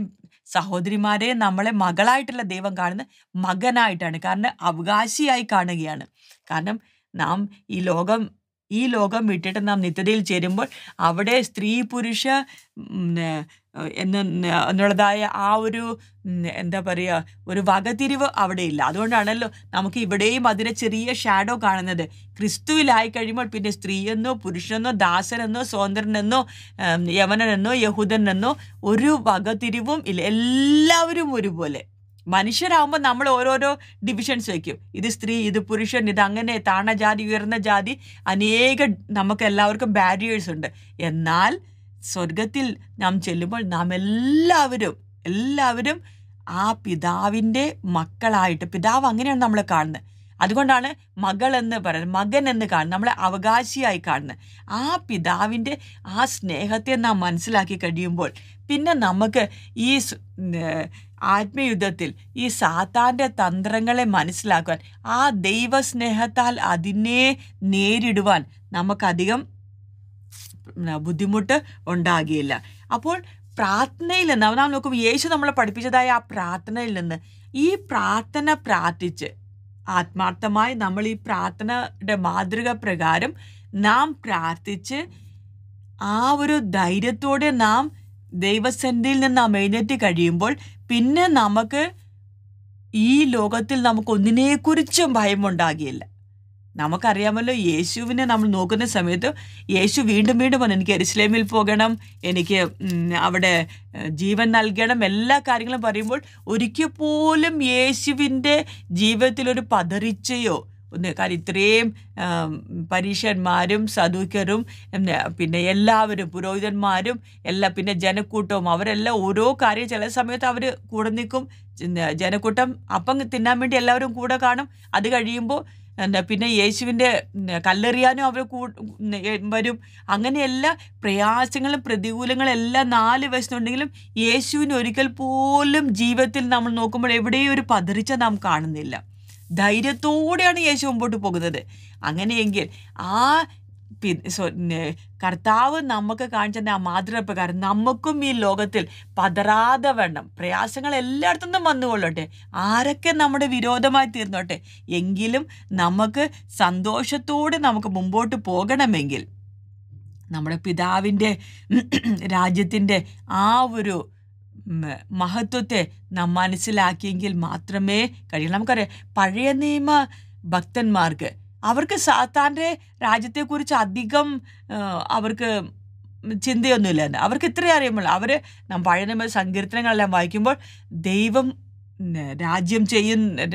സഹോദരിമാരെ നമ്മളെ മകളായിട്ടുള്ള ദൈവം കാണുന്ന മകനായിട്ടാണ് കാരണം അവകാശിയായി കാണുകയാണ് കാരണം നാം ഈ ലോകം ഈ ലോകം വിട്ടിട്ട് നാം നിത്യതയിൽ ചേരുമ്പോൾ അവിടെ സ്ത്രീ പുരുഷ എന്ന് എന്നുള്ളതായ ആ ഒരു എന്താ പറയുക ഒരു വകതിരിവ് അവിടെ ഇല്ല അതുകൊണ്ടാണല്ലോ നമുക്ക് ഇവിടെയും അതിനെ ചെറിയ ഷാഡോ കാണുന്നത് ക്രിസ്തുവിലായി കഴിയുമ്പോൾ പിന്നെ സ്ത്രീയെന്നോ പുരുഷനെന്നോ ദാസനെന്നോ സ്വതന്ത്രനെന്നോ യവനനെന്നോ യഹൂദനെന്നോ ഒരു വകതിരിവും ഇല്ല എല്ലാവരും ഒരുപോലെ മനുഷ്യരാകുമ്പോൾ നമ്മൾ ഓരോരോ ഡിവിഷൻസ് വയ്ക്കും ഇത് സ്ത്രീ ഇത് പുരുഷൻ ഇത് അങ്ങനെ താണ ജാതി ഉയർന്ന ജാതി അനേക നമുക്ക് എല്ലാവർക്കും ബാരിയേഴ്സ് ഉണ്ട് എന്നാൽ സ്വർഗത്തിൽ നാം ചെല്ലുമ്പോൾ നാം എല്ലാവരും എല്ലാവരും ആ പിതാവിൻ്റെ മക്കളായിട്ട് പിതാവ് അങ്ങനെയാണ് നമ്മളെ കാണുന്നത് അതുകൊണ്ടാണ് മകൾ എന്ന് പറയുന്നത് മകൻ എന്ന് കാണുന്നത് നമ്മളെ അവകാശിയായി കാണുന്നത് ആ പിതാവിൻ്റെ ആ സ്നേഹത്തെ നാം മനസ്സിലാക്കി കഴിയുമ്പോൾ പിന്നെ നമുക്ക് ഈ ആത്മയുദ്ധത്തിൽ ഈ സാത്താൻ്റെ തന്ത്രങ്ങളെ മനസ്സിലാക്കുവാൻ ആ ദൈവസ്നേഹത്താൽ അതിനെ നേരിടുവാൻ നമുക്കധികം ബുദ്ധിമുട്ട് ഉണ്ടാകുകയില്ല അപ്പോൾ പ്രാർത്ഥനയിൽ നിന്ന് നാം നോക്കും യേശു നമ്മളെ പഠിപ്പിച്ചതായ ആ പ്രാർത്ഥനയിൽ നിന്ന് ഈ പ്രാർത്ഥന പ്രാർത്ഥിച്ച് ആത്മാർത്ഥമായി നമ്മൾ ഈ പ്രാർത്ഥനയുടെ മാതൃക പ്രകാരം നാം പ്രാർത്ഥിച്ച് ആ ഒരു ധൈര്യത്തോടെ നാം ദൈവസന്ധിയിൽ നിന്ന് നാം കഴിയുമ്പോൾ പിന്നെ നമുക്ക് ഈ ലോകത്തിൽ നമുക്ക് ഒന്നിനെക്കുറിച്ചും ഭയമുണ്ടാകില്ല നമുക്കറിയാമല്ലോ യേശുവിനെ നമ്മൾ നോക്കുന്ന സമയത്ത് യേശു വീണ്ടും വീണ്ടും പറഞ്ഞു എനിക്ക് എരിശ്ലേമിൽ പോകണം എനിക്ക് അവിടെ ജീവൻ നൽകണം എല്ലാ കാര്യങ്ങളും പറയുമ്പോൾ ഒരിക്കൽ പോലും യേശുവിൻ്റെ ജീവിതത്തിലൊരു പതറിച്ചയോ ഒന്ന് കാര്യം ഇത്രയും പരീക്ഷന്മാരും സദൂക്കരും പിന്നെ എല്ലാവരും പുരോഹിതന്മാരും എല്ലാ പിന്നെ ജനക്കൂട്ടവും അവരെല്ലാം ഓരോ കാര്യം ചില സമയത്ത് അവർ കൂടെ നിൽക്കും ജനക്കൂട്ടം അപ്പം തിന്നാൻ വേണ്ടി എല്ലാവരും കൂടെ കാണും അത് കഴിയുമ്പോൾ എന്താ പിന്നെ യേശുവിൻ്റെ കല്ലെറിയാനും അവർ കൂ വരും അങ്ങനെയെല്ലാ പ്രയാസങ്ങളും പ്രതികൂലങ്ങളും എല്ലാം നാല് വശത്തുണ്ടെങ്കിലും യേശുവിന് ഒരിക്കൽ പോലും ജീവിതത്തിൽ നമ്മൾ നോക്കുമ്പോൾ എവിടെയും ഒരു പതറിച്ച നാം കാണുന്നില്ല ധൈര്യത്തോടെയാണ് യേശു മുമ്പോട്ട് പോകുന്നത് അങ്ങനെയെങ്കിൽ ആ സോ കർത്താവ് നമുക്ക് കാണിച്ചതിൻ്റെ ആ മാതൃകപ്രകാരം നമുക്കും ഈ ലോകത്തിൽ പതറാതെ വേണം പ്രയാസങ്ങൾ എല്ലായിടത്തു നിന്നും വന്നുകൊള്ളട്ടെ ആരൊക്കെ നമ്മുടെ വിരോധമായി തീർന്നോട്ടെ എങ്കിലും നമുക്ക് സന്തോഷത്തോടെ നമുക്ക് മുമ്പോട്ട് പോകണമെങ്കിൽ നമ്മുടെ പിതാവിൻ്റെ രാജ്യത്തിൻ്റെ ആ ഒരു മഹത്വത്തെ നാം മനസ്സിലാക്കിയെങ്കിൽ മാത്രമേ കഴിയൂ നമുക്കറിയാം പഴയ നിയമ ഭക്തന്മാർക്ക് അവർക്ക് സാത്താൻ്റെ രാജ്യത്തെക്കുറിച്ച് അധികം അവർക്ക് ചിന്തയൊന്നുമില്ല അവർക്ക് ഇത്രയും അറിയുമ്പോൾ അവർ നാം പഴയ സങ്കീർത്തനങ്ങളെല്ലാം വായിക്കുമ്പോൾ ദൈവം രാജ്യം ചെയ്യുന്ന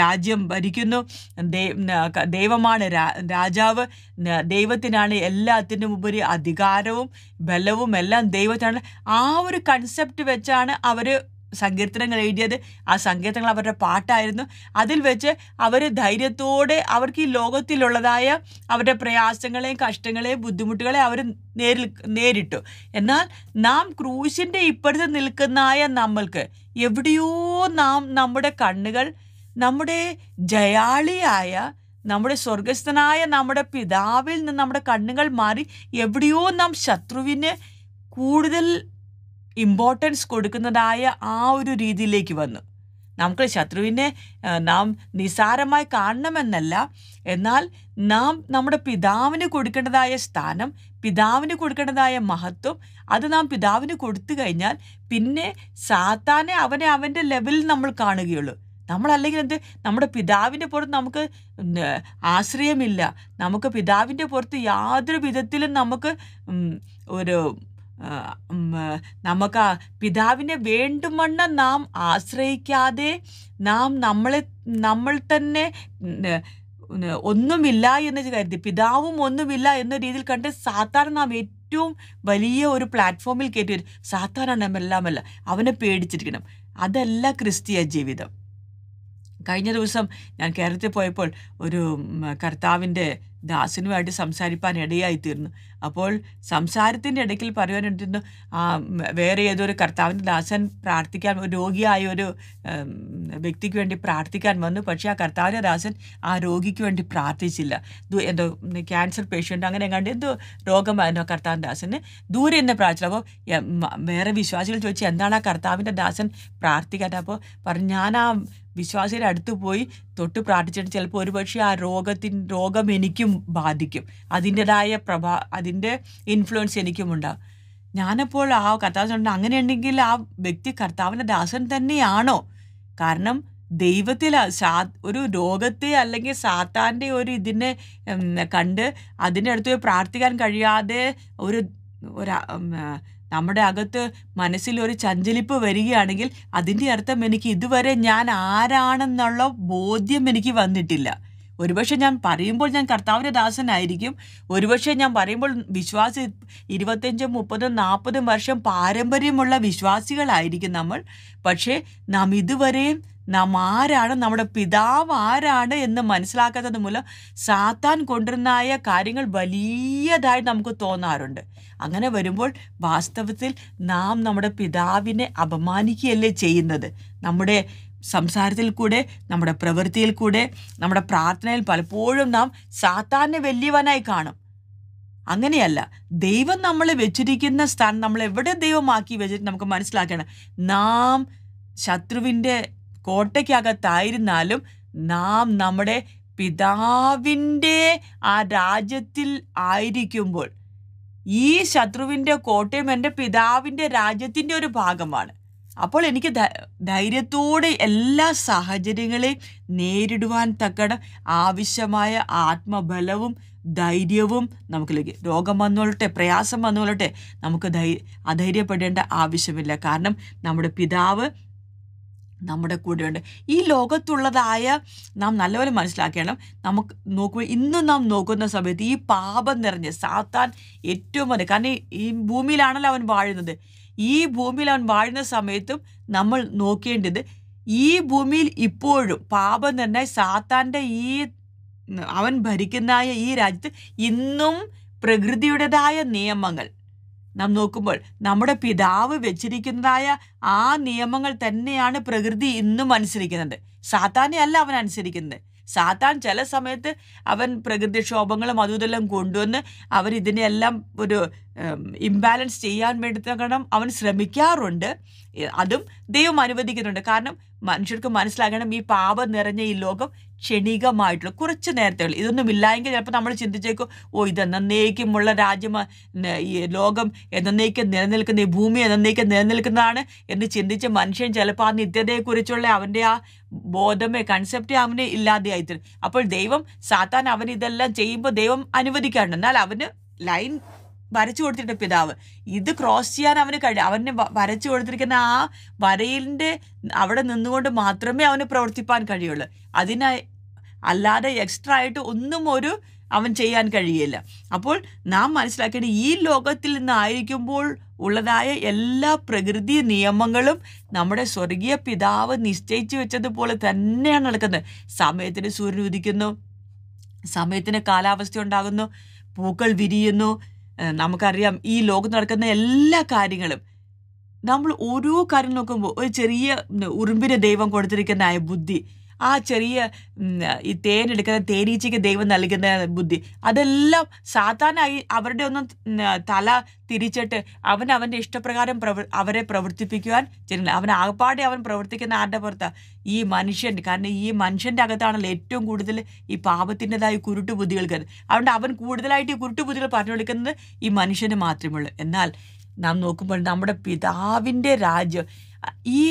രാജ്യം ഭരിക്കുന്നു ദൈവമാണ് രാജാവ് ദൈവത്തിനാണ് എല്ലാത്തിനും ഉപരി അധികാരവും ബലവും എല്ലാം ദൈവത്തിനാണ് ആ ഒരു കൺസെപ്റ്റ് വെച്ചാണ് അവർ സങ്കീർത്തനങ്ങൾ എഴുതിയത് ആ സങ്കീർത്തനങ്ങൾ അവരുടെ പാട്ടായിരുന്നു അതിൽ വെച്ച് അവർ ധൈര്യത്തോടെ അവർക്ക് ഈ ലോകത്തിലുള്ളതായ അവരുടെ പ്രയാസങ്ങളെയും കഷ്ടങ്ങളെയും ബുദ്ധിമുട്ടുകളെ അവർ നേരിൽ നേരിട്ടു എന്നാൽ നാം ക്രൂശിൻ്റെ ഇപ്പുറത്ത് നിൽക്കുന്നതായ നമ്മൾക്ക് എവിടെയോ നാം നമ്മുടെ കണ്ണുകൾ നമ്മുടെ ജയാളിയായ നമ്മുടെ സ്വർഗസ്ഥനായ നമ്മുടെ പിതാവിൽ നിന്ന് നമ്മുടെ കണ്ണുകൾ മാറി എവിടെയോ നാം ശത്രുവിന് കൂടുതൽ ഇമ്പോർട്ടൻസ് കൊടുക്കുന്നതായ ആ ഒരു രീതിയിലേക്ക് വന്നു നമുക്ക് ശത്രുവിനെ നാം നിസാരമായി കാണണമെന്നല്ല എന്നാൽ നാം നമ്മുടെ പിതാവിന് കൊടുക്കേണ്ടതായ സ്ഥാനം പിതാവിന് കൊടുക്കേണ്ടതായ മഹത്വം അത് നാം പിതാവിന് കൊടുത്തു കഴിഞ്ഞാൽ പിന്നെ സാത്താനെ അവനെ അവൻ്റെ ലെവലിൽ നമ്മൾ കാണുകയുള്ളൂ നമ്മളല്ലെങ്കിൽ എന്ത് നമ്മുടെ പിതാവിൻ്റെ പുറത്ത് നമുക്ക് ആശ്രയമില്ല നമുക്ക് പിതാവിൻ്റെ പുറത്ത് യാതൊരു വിധത്തിലും നമുക്ക് ഒരു നമുക്ക് പിതാവിനെ വേണ്ടുമണ്ണ നാം ആശ്രയിക്കാതെ നാം നമ്മളെ നമ്മൾ തന്നെ ഒന്നുമില്ല എന്ന് കരുതി പിതാവും ഒന്നുമില്ല എന്ന രീതിയിൽ കണ്ട് സാത്താൻ നാം ഏറ്റവും വലിയ ഒരു പ്ലാറ്റ്ഫോമിൽ കയറ്റി സാത്താനാണ് നമ്മെല്ലാമല്ല അവനെ പേടിച്ചിരിക്കണം അതല്ല ക്രിസ്തീയ ജീവിതം കഴിഞ്ഞ ദിവസം ഞാൻ കേരളത്തിൽ പോയപ്പോൾ ഒരു കർത്താവിൻ്റെ ദാസനുമായിട്ട് സംസാരിപ്പാൻ ഇടയായിത്തീർന്നു അപ്പോൾ സംസാരത്തിൻ്റെ ഇടയ്ക്കിൽ പറയുവാനിട്ടിരുന്നു ആ വേറെ ഏതൊരു കർത്താവിൻ്റെ ദാസൻ പ്രാർത്ഥിക്കാൻ ഒരു രോഗിയായ ഒരു വ്യക്തിക്ക് വേണ്ടി പ്രാർത്ഥിക്കാൻ വന്നു പക്ഷേ ആ കർത്താവിൻ്റെ ദാസൻ ആ രോഗിക്ക് വേണ്ടി പ്രാർത്ഥിച്ചില്ല എന്തോ ക്യാൻസർ പേഷ്യൻ്റ് അങ്ങനെ കണ്ട് എന്തോ രോഗമായിരുന്നു ആ കർത്താവിൻ്റെ ദാസന് ദൂരെ എന്നെ പ്രാർത്ഥിച്ചു അപ്പോൾ വേറെ വിശ്വാസികൾ ചോദിച്ചു എന്താണ് ആ കർത്താവിൻ്റെ ദാസൻ പ്രാർത്ഥിക്കാത്ത അപ്പോൾ പറഞ്ഞു ഞാൻ ആ വിശ്വാസിയുടെ അടുത്ത് പോയി തൊട്ട് പ്രാർത്ഥിച്ചിട്ട് ചിലപ്പോൾ ഒരുപക്ഷെ ആ രോഗത്തിൻ രോഗം എനിക്കും ബാധിക്കും അതിൻ്റെതായ പ്രഭാ അതിൻ്റെ ഇൻഫ്ലുവൻസ് എനിക്കും ഉണ്ടാകും ഞാനപ്പോൾ ആ കർത്താവ് അങ്ങനെയുണ്ടെങ്കിൽ ആ വ്യക്തി കർത്താവിൻ്റെ ദാസൻ തന്നെയാണോ കാരണം ദൈവത്തിൽ സാ ഒരു രോഗത്തെ അല്ലെങ്കിൽ സാത്താൻ്റെ ഒരു ഇതിനെ കണ്ട് അതിൻ്റെ അടുത്ത് പ്രാർത്ഥിക്കാൻ കഴിയാതെ ഒരു ഒരു നമ്മുടെ അകത്ത് മനസ്സിൽ ഒരു ചഞ്ചലിപ്പ് വരികയാണെങ്കിൽ അതിൻ്റെ അർത്ഥം എനിക്ക് ഇതുവരെ ഞാൻ ആരാണെന്നുള്ള ബോധ്യം എനിക്ക് വന്നിട്ടില്ല ഒരുപക്ഷെ ഞാൻ പറയുമ്പോൾ ഞാൻ കർത്താവിൻ്റെ ദാസനായിരിക്കും ഒരുപക്ഷെ ഞാൻ പറയുമ്പോൾ വിശ്വാസി ഇരുപത്തഞ്ചും മുപ്പതും നാൽപ്പതും വർഷം പാരമ്പര്യമുള്ള വിശ്വാസികളായിരിക്കും നമ്മൾ പക്ഷേ നാം ഇതുവരെയും നാം ആരാണ് നമ്മുടെ പിതാവ് ആരാണ് എന്ന് മനസ്സിലാക്കാത്തത് മൂലം സാത്താൻ കൊണ്ടുവരുന്നായ കാര്യങ്ങൾ വലിയതായി നമുക്ക് തോന്നാറുണ്ട് അങ്ങനെ വരുമ്പോൾ വാസ്തവത്തിൽ നാം നമ്മുടെ പിതാവിനെ അപമാനിക്കുകയല്ലേ ചെയ്യുന്നത് നമ്മുടെ സംസാരത്തിൽ കൂടെ നമ്മുടെ പ്രവൃത്തിയിൽ കൂടെ നമ്മുടെ പ്രാർത്ഥനയിൽ പലപ്പോഴും നാം സാത്താനെ വലിയവനായി കാണും അങ്ങനെയല്ല ദൈവം നമ്മളെ വെച്ചിരിക്കുന്ന സ്ഥാനം നമ്മൾ എവിടെ ദൈവമാക്കി വെച്ചിട്ട് നമുക്ക് മനസ്സിലാക്കണം നാം ശത്രുവിൻ്റെ കോട്ടയ്ക്കകത്തായിരുന്നാലും നാം നമ്മുടെ പിതാവിൻ്റെ ആ രാജ്യത്തിൽ ആയിരിക്കുമ്പോൾ ഈ ശത്രുവിൻ്റെ കോട്ടയം എൻ്റെ പിതാവിൻ്റെ രാജ്യത്തിൻ്റെ ഒരു ഭാഗമാണ് അപ്പോൾ എനിക്ക് ധൈര്യത്തോടെ എല്ലാ സാഹചര്യങ്ങളെയും നേരിടുവാൻ തക്കട ആവശ്യമായ ആത്മബലവും ധൈര്യവും നമുക്ക് ലഭിക്കും രോഗം വന്നോളട്ടെ പ്രയാസം വന്നോളട്ടെ നമുക്ക് ധൈര്യ അധൈര്യപ്പെടേണ്ട ആവശ്യമില്ല കാരണം നമ്മുടെ പിതാവ് നമ്മുടെ കൂടെയുണ്ട് ഈ ലോകത്തുള്ളതായ നാം നല്ലപോലെ മനസ്സിലാക്കണം നമുക്ക് നോക്കുക ഇന്നും നാം നോക്കുന്ന സമയത്ത് ഈ പാപം നിറഞ്ഞ് സാത്താൻ ഏറ്റവും വലിയ കാരണം ഈ ഭൂമിയിലാണല്ലോ അവൻ വാഴുന്നത് ഈ ഭൂമിയിൽ അവൻ വാഴുന്ന സമയത്തും നമ്മൾ നോക്കേണ്ടത് ഈ ഭൂമിയിൽ ഇപ്പോഴും പാപം നിറഞ്ഞ സാത്താൻ്റെ ഈ അവൻ ഭരിക്കുന്നതായ ഈ രാജ്യത്ത് ഇന്നും പ്രകൃതിയുടേതായ നിയമങ്ങൾ നാം നോക്കുമ്പോൾ നമ്മുടെ പിതാവ് വെച്ചിരിക്കുന്നതായ ആ നിയമങ്ങൾ തന്നെയാണ് പ്രകൃതി ഇന്നും അനുസരിക്കുന്നത് സാത്താനെ അല്ല അവൻ അനുസരിക്കുന്നത് സാത്താൻ ചില സമയത്ത് അവൻ പ്രകൃതിക്ഷോഭങ്ങളും അതും ഇതെല്ലാം കൊണ്ടുവന്ന് അവരിതിനെല്ലാം ഒരു ഇംബാലൻസ് ചെയ്യാൻ വേണ്ടി കാരണം അവൻ ശ്രമിക്കാറുണ്ട് അതും ദൈവം അനുവദിക്കുന്നുണ്ട് കാരണം മനുഷ്യർക്ക് മനസ്സിലാകണം ഈ പാപം നിറഞ്ഞ ഈ ലോകം ക്ഷണികമായിട്ടുള്ള കുറച്ച് ഉള്ളു ഇതൊന്നും ഇല്ലായെങ്കിൽ ചിലപ്പോൾ നമ്മൾ ചിന്തിച്ചേക്കും ഓ ഇത് എന്നേക്കുമുള്ള രാജ്യം ഈ ലോകം എന്നേക്കും നിലനിൽക്കുന്ന ഈ ഭൂമി എന്നേക്കും നിലനിൽക്കുന്നതാണ് എന്ന് ചിന്തിച്ച മനുഷ്യൻ ചിലപ്പോൾ ആ നിത്യതയെക്കുറിച്ചുള്ള അവൻ്റെ ആ ബോധമേ കൺസെപ്റ്റ് അവന് ഇല്ലാതെയായിത്തരും അപ്പോൾ ദൈവം സാത്താൻ അവൻ ഇതെല്ലാം ചെയ്യുമ്പോൾ ദൈവം അനുവദിക്കാറുണ്ട് എന്നാൽ അവന് ലൈൻ വരച്ചു കൊടുത്തിട്ട് പിതാവ് ഇത് ക്രോസ് ചെയ്യാൻ അവന് കഴിയും അവന് വരച്ചു കൊടുത്തിരിക്കുന്ന ആ വരയിലിൻ്റെ അവിടെ നിന്നുകൊണ്ട് മാത്രമേ അവന് പ്രവർത്തിപ്പാൻ കഴിയുള്ളൂ അതിന അല്ലാതെ എക്സ്ട്രാ ആയിട്ട് ഒന്നും ഒരു അവൻ ചെയ്യാൻ കഴിയില്ല അപ്പോൾ നാം മനസ്സിലാക്കേണ്ട ഈ ലോകത്തിൽ നിന്നായിരിക്കുമ്പോൾ ഉള്ളതായ എല്ലാ പ്രകൃതി നിയമങ്ങളും നമ്മുടെ സ്വർഗീയ പിതാവ് നിശ്ചയിച്ചു വെച്ചതുപോലെ തന്നെയാണ് നടക്കുന്നത് സമയത്തിന് സൂര്യൻ ഉദിക്കുന്നു സമയത്തിന് കാലാവസ്ഥ ഉണ്ടാകുന്നു പൂക്കൾ വിരിയുന്നു നമുക്കറിയാം ഈ ലോകത്ത് നടക്കുന്ന എല്ലാ കാര്യങ്ങളും നമ്മൾ ഓരോ കാര്യം നോക്കുമ്പോൾ ഒരു ചെറിയ ഉറുമ്പിന് ദൈവം കൊടുത്തിരിക്കുന്ന ബുദ്ധി ആ ചെറിയ ഈ തേനെടുക്കുന്ന തേനീച്ചയ്ക്ക് ദൈവം നൽകുന്ന ബുദ്ധി അതെല്ലാം സാധാരണയായി അവരുടെ ഒന്നും തല തിരിച്ചിട്ട് അവൻ അവൻ്റെ ഇഷ്ടപ്രകാരം പ്രവർ അവരെ പ്രവർത്തിപ്പിക്കുവാൻ ചെയ്യുന്നില്ല അവൻ ആകപ്പാടെ അവൻ പ്രവർത്തിക്കുന്ന ആരുടെ പുറത്താണ് ഈ മനുഷ്യൻ കാരണം ഈ മനുഷ്യൻ്റെ അകത്താണല്ലോ ഏറ്റവും കൂടുതൽ ഈ പാപത്തിൻ്റെതായ ബുദ്ധികൾ കരുത് അതുകൊണ്ട് അവൻ കൂടുതലായിട്ട് ഈ കുരുട്ടു ബുദ്ധികൾ പറഞ്ഞു കൊടുക്കുന്നത് ഈ മനുഷ്യന് മാത്രമേ ഉള്ളൂ എന്നാൽ നാം നോക്കുമ്പോൾ നമ്മുടെ പിതാവിൻ്റെ രാജ്യം ഈ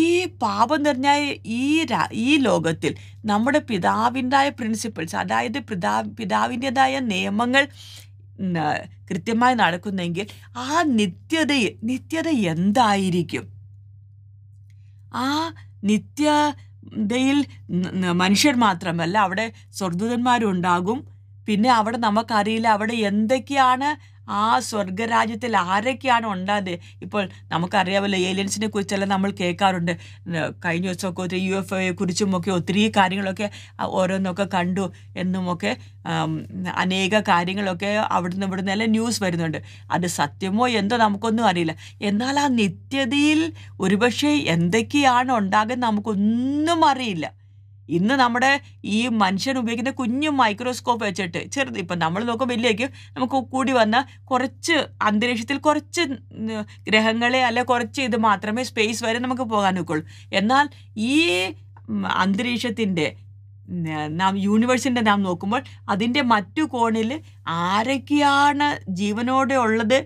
ഈ പാപനിർണയ ഈ ഈ ലോകത്തിൽ നമ്മുടെ പിതാവിൻ്റെതായ പ്രിൻസിപ്പിൾസ് അതായത് പിതാ പിതാവിൻ്റെതായ നിയമങ്ങൾ കൃത്യമായി നടക്കുന്നെങ്കിൽ ആ നിത്യത നിത്യത എന്തായിരിക്കും ആ നിത്യതയിൽ മനുഷ്യർ മാത്രമല്ല അവിടെ ഉണ്ടാകും പിന്നെ അവിടെ നമുക്കറിയില്ല അവിടെ എന്തൊക്കെയാണ് ആ സ്വർഗരാജ്യത്തിൽ ആരൊക്കെയാണ് ഉണ്ടായത് ഇപ്പോൾ നമുക്കറിയാമല്ലോ ഏലിയൻസിനെ കുറിച്ചെല്ലാം നമ്മൾ കേൾക്കാറുണ്ട് കഴിഞ്ഞ ദിവസമൊക്കെ ഒത്തിരി യു എഫ് ഒയെ കുറിച്ചും ഒക്കെ ഒത്തിരി കാര്യങ്ങളൊക്കെ ഓരോന്നൊക്കെ കണ്ടു എന്നുമൊക്കെ അനേക കാര്യങ്ങളൊക്കെ അവിടുന്ന് ഇവിടുന്ന് എല്ലാം ന്യൂസ് വരുന്നുണ്ട് അത് സത്യമോ എന്തോ നമുക്കൊന്നും അറിയില്ല എന്നാൽ ആ നിത്യതയിൽ ഒരുപക്ഷെ എന്തൊക്കെയാണ് ഉണ്ടാകുന്നത് നമുക്കൊന്നും അറിയില്ല ഇന്ന് നമ്മുടെ ഈ മനുഷ്യൻ ഉപയോഗിക്കുന്ന കുഞ്ഞു മൈക്രോസ്കോപ്പ് വെച്ചിട്ട് ചെറുത് ഇപ്പം നമ്മൾ നോക്കുമ്പോൾ വലിയേക്കും നമുക്ക് കൂടി വന്ന കുറച്ച് അന്തരീക്ഷത്തിൽ കുറച്ച് ഗ്രഹങ്ങളെ അല്ല കുറച്ച് ഇത് മാത്രമേ സ്പേസ് വരെ നമുക്ക് പോകാൻ നിൽക്കുള്ളൂ എന്നാൽ ഈ അന്തരീക്ഷത്തിൻ്റെ നാം യൂണിവേഴ്സിൻ്റെ നാം നോക്കുമ്പോൾ അതിൻ്റെ മറ്റു കോണിൽ ആരൊക്കെയാണ് ജീവനോടെ ഉള്ളത്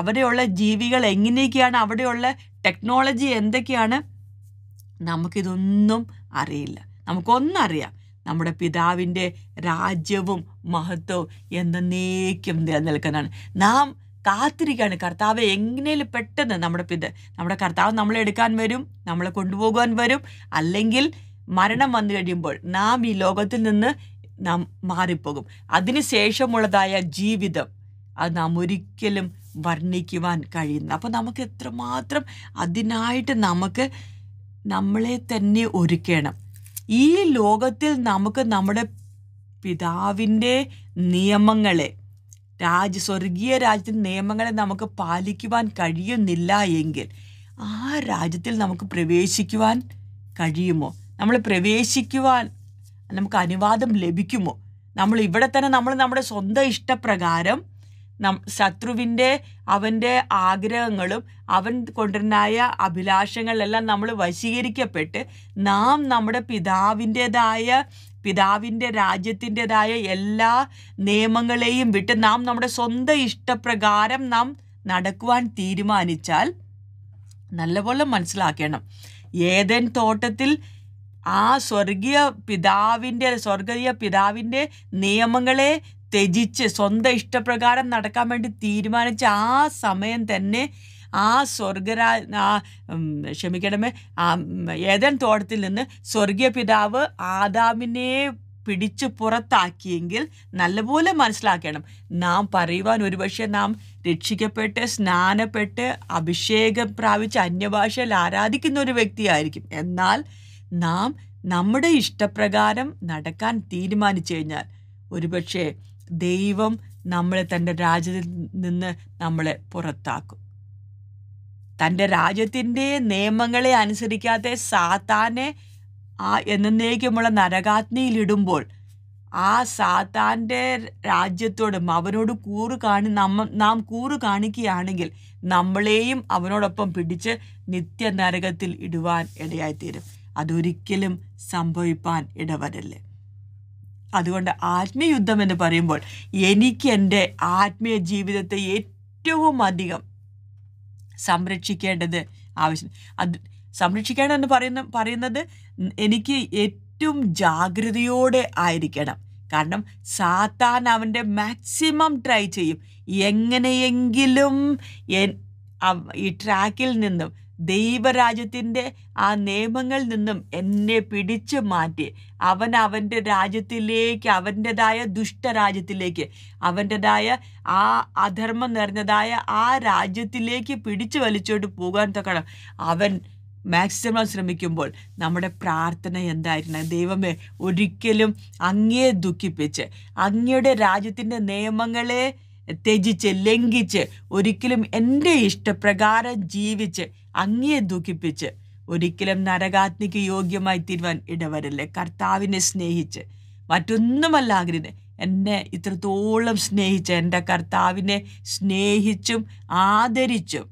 അവിടെയുള്ള ജീവികൾ എങ്ങനെയൊക്കെയാണ് അവിടെയുള്ള ടെക്നോളജി എന്തൊക്കെയാണ് നമുക്കിതൊന്നും അറിയില്ല നമുക്കൊന്നറിയാം നമ്മുടെ പിതാവിൻ്റെ രാജ്യവും മഹത്വവും എന്നേക്കും നിലനിൽക്കുന്നതാണ് നാം കാത്തിരിക്കുകയാണ് കർത്താവ് എങ്ങനെയും പെട്ടെന്ന് നമ്മുടെ പിത നമ്മുടെ കർത്താവ് നമ്മളെ എടുക്കാൻ വരും നമ്മളെ കൊണ്ടുപോകാൻ വരും അല്ലെങ്കിൽ മരണം വന്നു കഴിയുമ്പോൾ നാം ഈ ലോകത്തിൽ നിന്ന് നാം മാറിപ്പോകും അതിനുശേഷമുള്ളതായ ജീവിതം അത് നാം ഒരിക്കലും വർണ്ണിക്കുവാൻ കഴിയുന്നു അപ്പോൾ നമുക്ക് എത്രമാത്രം അതിനായിട്ട് നമുക്ക് നമ്മളെ തന്നെ ഒരുക്കണം ഈ ലോകത്തിൽ നമുക്ക് നമ്മുടെ പിതാവിൻ്റെ നിയമങ്ങളെ രാജ്യ സ്വർഗീയ രാജ്യത്തിൻ്റെ നിയമങ്ങളെ നമുക്ക് പാലിക്കുവാൻ കഴിയുന്നില്ല എങ്കിൽ ആ രാജ്യത്തിൽ നമുക്ക് പ്രവേശിക്കുവാൻ കഴിയുമോ നമ്മൾ പ്രവേശിക്കുവാൻ നമുക്ക് അനുവാദം ലഭിക്കുമോ നമ്മൾ ഇവിടെ തന്നെ നമ്മൾ നമ്മുടെ സ്വന്തം ഇഷ്ടപ്രകാരം ശത്രുവിൻ്റെ അവൻ്റെ ആഗ്രഹങ്ങളും അവൻ കൊണ്ടുവരുന്നായ അഭിലാഷങ്ങളിലെല്ലാം നമ്മൾ വശീകരിക്കപ്പെട്ട് നാം നമ്മുടെ പിതാവിൻ്റെതായ പിതാവിൻ്റെ രാജ്യത്തിൻ്റെതായ എല്ലാ നിയമങ്ങളെയും വിട്ട് നാം നമ്മുടെ സ്വന്തം ഇഷ്ടപ്രകാരം നാം നടക്കുവാൻ തീരുമാനിച്ചാൽ നല്ലപോലെ മനസ്സിലാക്കണം ഏതൻ തോട്ടത്തിൽ ആ സ്വർഗീയ പിതാവിൻ്റെ സ്വർഗീയ പിതാവിൻ്റെ നിയമങ്ങളെ ത്യജിച്ച് സ്വന്തം ഇഷ്ടപ്രകാരം നടക്കാൻ വേണ്ടി തീരുമാനിച്ച ആ സമയം തന്നെ ആ സ്വർഗരാ ആ ക്ഷമിക്കണമേ ആ ഏതൻ തോട്ടത്തിൽ നിന്ന് സ്വർഗീയ പിതാവ് ആദാമിനെ പിടിച്ചു പുറത്താക്കിയെങ്കിൽ നല്ലപോലെ മനസ്സിലാക്കണം നാം പറയുവാൻ ഒരുപക്ഷെ നാം രക്ഷിക്കപ്പെട്ട് സ്നാനപ്പെട്ട് അഭിഷേകം പ്രാപിച്ച് അന്യഭാഷയിൽ ആരാധിക്കുന്ന ഒരു വ്യക്തിയായിരിക്കും എന്നാൽ നാം നമ്മുടെ ഇഷ്ടപ്രകാരം നടക്കാൻ തീരുമാനിച്ചു കഴിഞ്ഞാൽ ഒരുപക്ഷെ ദൈവം നമ്മളെ തൻ്റെ രാജ്യത്തിൽ നിന്ന് നമ്മളെ പുറത്താക്കും തൻ്റെ രാജ്യത്തിൻ്റെ നിയമങ്ങളെ അനുസരിക്കാതെ സാത്താനെ ആ എന്നേക്കുമുള്ള നരകാഗ്നിയിലിടുമ്പോൾ ആ സാത്താൻ്റെ രാജ്യത്തോടും അവനോട് കൂറ് കാണി നമ്മ നാം കൂറ് കാണിക്കുകയാണെങ്കിൽ നമ്മളെയും അവനോടൊപ്പം പിടിച്ച് നിത്യ നരകത്തിൽ ഇടുവാൻ ഇടയായിത്തീരും അതൊരിക്കലും സംഭവിപ്പാൻ ഇടവരല്ലേ അതുകൊണ്ട് ആത്മീയുദ്ധം എന്ന് പറയുമ്പോൾ എനിക്ക് എൻ്റെ ആത്മീയ ജീവിതത്തെ ഏറ്റവും അധികം സംരക്ഷിക്കേണ്ടത് ആവശ്യം അത് സംരക്ഷിക്കേണ്ടതെന്ന് പറയുന്ന പറയുന്നത് എനിക്ക് ഏറ്റവും ജാഗ്രതയോടെ ആയിരിക്കണം കാരണം സാത്താൻ അവൻ്റെ മാക്സിമം ട്രൈ ചെയ്യും എങ്ങനെയെങ്കിലും ഈ ട്രാക്കിൽ നിന്നും ദൈവരാജ്യത്തിൻ്റെ ആ നിയമങ്ങളിൽ നിന്നും എന്നെ പിടിച്ചു മാറ്റി അവൻ അവൻ്റെ രാജ്യത്തിലേക്ക് അവൻ്റെതായ ദുഷ്ടരാജ്യത്തിലേക്ക് അവൻ്റെതായ ആ അധർമ്മം നിറഞ്ഞതായ ആ രാജ്യത്തിലേക്ക് പിടിച്ചു വലിച്ചോട്ട് പോകാൻ തക്കണം അവൻ മാക്സിമം ശ്രമിക്കുമ്പോൾ നമ്മുടെ പ്രാർത്ഥന എന്തായിരുന്നു ദൈവമേ ഒരിക്കലും അങ്ങേ ദുഃഖിപ്പിച്ച് അങ്ങയുടെ രാജ്യത്തിൻ്റെ നിയമങ്ങളെ ത്യജിച്ച് ലംഘിച്ച് ഒരിക്കലും എൻ്റെ ഇഷ്ടപ്രകാരം ജീവിച്ച് അങ്ങയെ ദുഃഖിപ്പിച്ച് ഒരിക്കലും നരകാത്മിക്ക് യോഗ്യമായി തീരുവാൻ ഇടവരല്ലേ കർത്താവിനെ സ്നേഹിച്ച് മറ്റൊന്നുമല്ല ആഗ്രഹം എന്നെ ഇത്രത്തോളം സ്നേഹിച്ച് എൻ്റെ കർത്താവിനെ സ്നേഹിച്ചും ആദരിച്ചും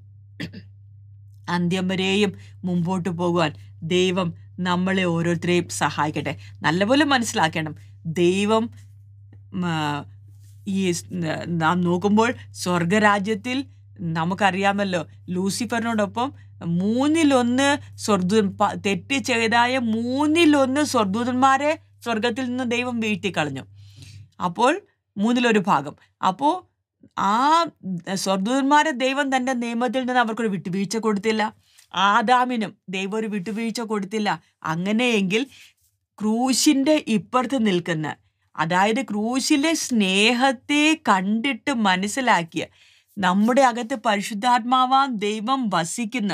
അന്ത്യം വരെയും മുമ്പോട്ട് പോകുവാൻ ദൈവം നമ്മളെ ഓരോരുത്തരെയും സഹായിക്കട്ടെ നല്ലപോലെ മനസ്സിലാക്കണം ദൈവം ഈ നാം നോക്കുമ്പോൾ സ്വർഗരാജ്യത്തിൽ നമുക്കറിയാമല്ലോ ലൂസിഫറിനോടൊപ്പം മൂന്നിലൊന്ന് സ്വർദൂ തെറ്റ് ചെയ്തായ മൂന്നിലൊന്ന് സ്വർദൂതന്മാരെ സ്വർഗത്തിൽ നിന്ന് ദൈവം വീഴ്ത്തിക്കളഞ്ഞു അപ്പോൾ മൂന്നിലൊരു ഭാഗം അപ്പോൾ ആ സ്വർദൂതന്മാരെ ദൈവം തൻ്റെ നിയമത്തിൽ നിന്ന് അവർക്കൊരു വിട്ടുവീഴ്ച കൊടുത്തില്ല ആദാമിനും ദൈവം ഒരു വിട്ടുവീഴ്ച കൊടുത്തില്ല അങ്ങനെയെങ്കിൽ ക്രൂശിൻ്റെ ഇപ്പുറത്ത് നിൽക്കുന്ന അതായത് ക്രൂശിലെ സ്നേഹത്തെ കണ്ടിട്ട് മനസ്സിലാക്കിയ നമ്മുടെ അകത്ത് പരിശുദ്ധാത്മാവാൻ ദൈവം വസിക്കുന്ന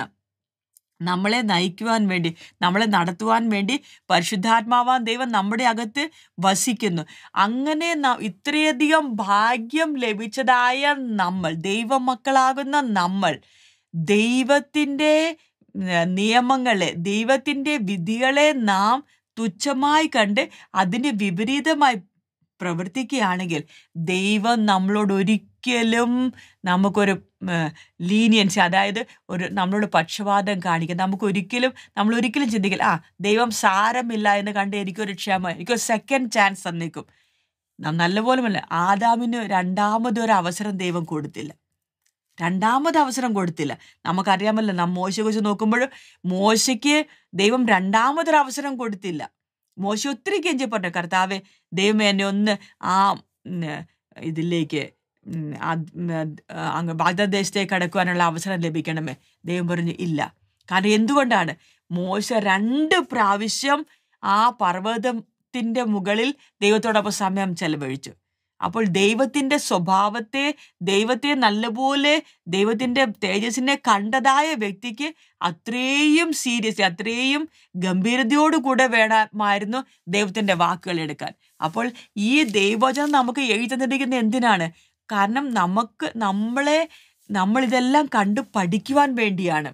നമ്മളെ നയിക്കുവാൻ വേണ്ടി നമ്മളെ നടത്തുവാൻ വേണ്ടി പരിശുദ്ധാത്മാവാൻ ദൈവം നമ്മുടെ അകത്ത് വസിക്കുന്നു അങ്ങനെ ഇത്രയധികം ഭാഗ്യം ലഭിച്ചതായ നമ്മൾ ദൈവമക്കളാകുന്ന നമ്മൾ ദൈവത്തിൻ്റെ നിയമങ്ങളെ ദൈവത്തിൻ്റെ വിധികളെ നാം തുച്ഛമായി കണ്ട് അതിന് വിപരീതമായി പ്രവർത്തിക്കുകയാണെങ്കിൽ ദൈവം നമ്മളോട് ഒരിക്കലും നമുക്കൊരു ലീനിയൻസി അതായത് ഒരു നമ്മളോട് പക്ഷപാതം കാണിക്കുക നമുക്ക് ഒരിക്കലും നമ്മൾ ഒരിക്കലും ചിന്തിക്കില്ല ആ ദൈവം സാരമില്ല എന്ന് കണ്ട് എനിക്കൊരു ക്ഷമ എനിക്കൊരു സെക്കൻഡ് ചാൻസ് തന്നേക്കും നല്ലപോലെ ആദാമിന് രണ്ടാമതൊരു അവസരം ദൈവം കൊടുത്തില്ല രണ്ടാമത് അവസരം കൊടുത്തില്ല നമുക്കറിയാമല്ലോ നാം മോശയെ കുറിച്ച് നോക്കുമ്പോഴും മോശയ്ക്ക് ദൈവം രണ്ടാമതൊരു അവസരം കൊടുത്തില്ല മോശ ഒത്തിരി കെഞ്ചി പറഞ്ഞു കർത്താവെ ദൈവം എന്നെ ഒന്ന് ആ ഇതിലേക്ക് അങ്ങ് ബാഗ്ദദേശത്തേക്ക് കടക്കുവാനുള്ള അവസരം ലഭിക്കണമേ ദൈവം പറഞ്ഞു ഇല്ല കാരണം എന്തുകൊണ്ടാണ് മോശ രണ്ട് പ്രാവശ്യം ആ പർവ്വതത്തിൻ്റെ മുകളിൽ ദൈവത്തോടൊപ്പം സമയം ചെലവഴിച്ചു അപ്പോൾ ദൈവത്തിൻ്റെ സ്വഭാവത്തെ ദൈവത്തെ നല്ലപോലെ ദൈവത്തിൻ്റെ തേജസ്സിനെ കണ്ടതായ വ്യക്തിക്ക് അത്രയും സീരിയസ് അത്രയും ഗംഭീരതയോടുകൂടെ വേണമായിരുന്നു ദൈവത്തിൻ്റെ വാക്കുകൾ എടുക്കാൻ അപ്പോൾ ഈ ദൈവവചനം നമുക്ക് എഴുതി തന്നിരിക്കുന്ന എന്തിനാണ് കാരണം നമുക്ക് നമ്മളെ നമ്മളിതെല്ലാം കണ്ട് പഠിക്കുവാൻ വേണ്ടിയാണ്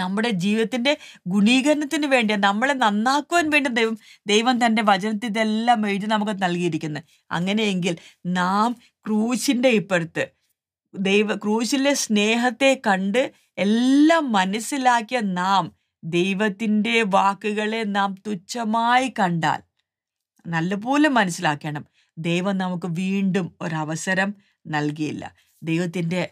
നമ്മുടെ ജീവിതത്തിൻ്റെ ഗുണീകരണത്തിന് വേണ്ടി നമ്മളെ നന്നാക്കുവാൻ വേണ്ടി ദൈവം ദൈവം തൻ്റെ വചനത്തിൽ ഇതെല്ലാം എഴുതി നമുക്ക് നൽകിയിരിക്കുന്നത് അങ്ങനെയെങ്കിൽ നാം ക്രൂശിൻ്റെ ഇപ്പുറത്ത് ദൈവ ക്രൂശിലെ സ്നേഹത്തെ കണ്ട് എല്ലാം മനസ്സിലാക്കിയ നാം ദൈവത്തിൻ്റെ വാക്കുകളെ നാം തുച്ഛമായി കണ്ടാൽ നല്ലപോലെ മനസ്സിലാക്കണം ദൈവം നമുക്ക് വീണ്ടും ഒരവസരം നൽകിയില്ല ദൈവത്തിൻ്റെ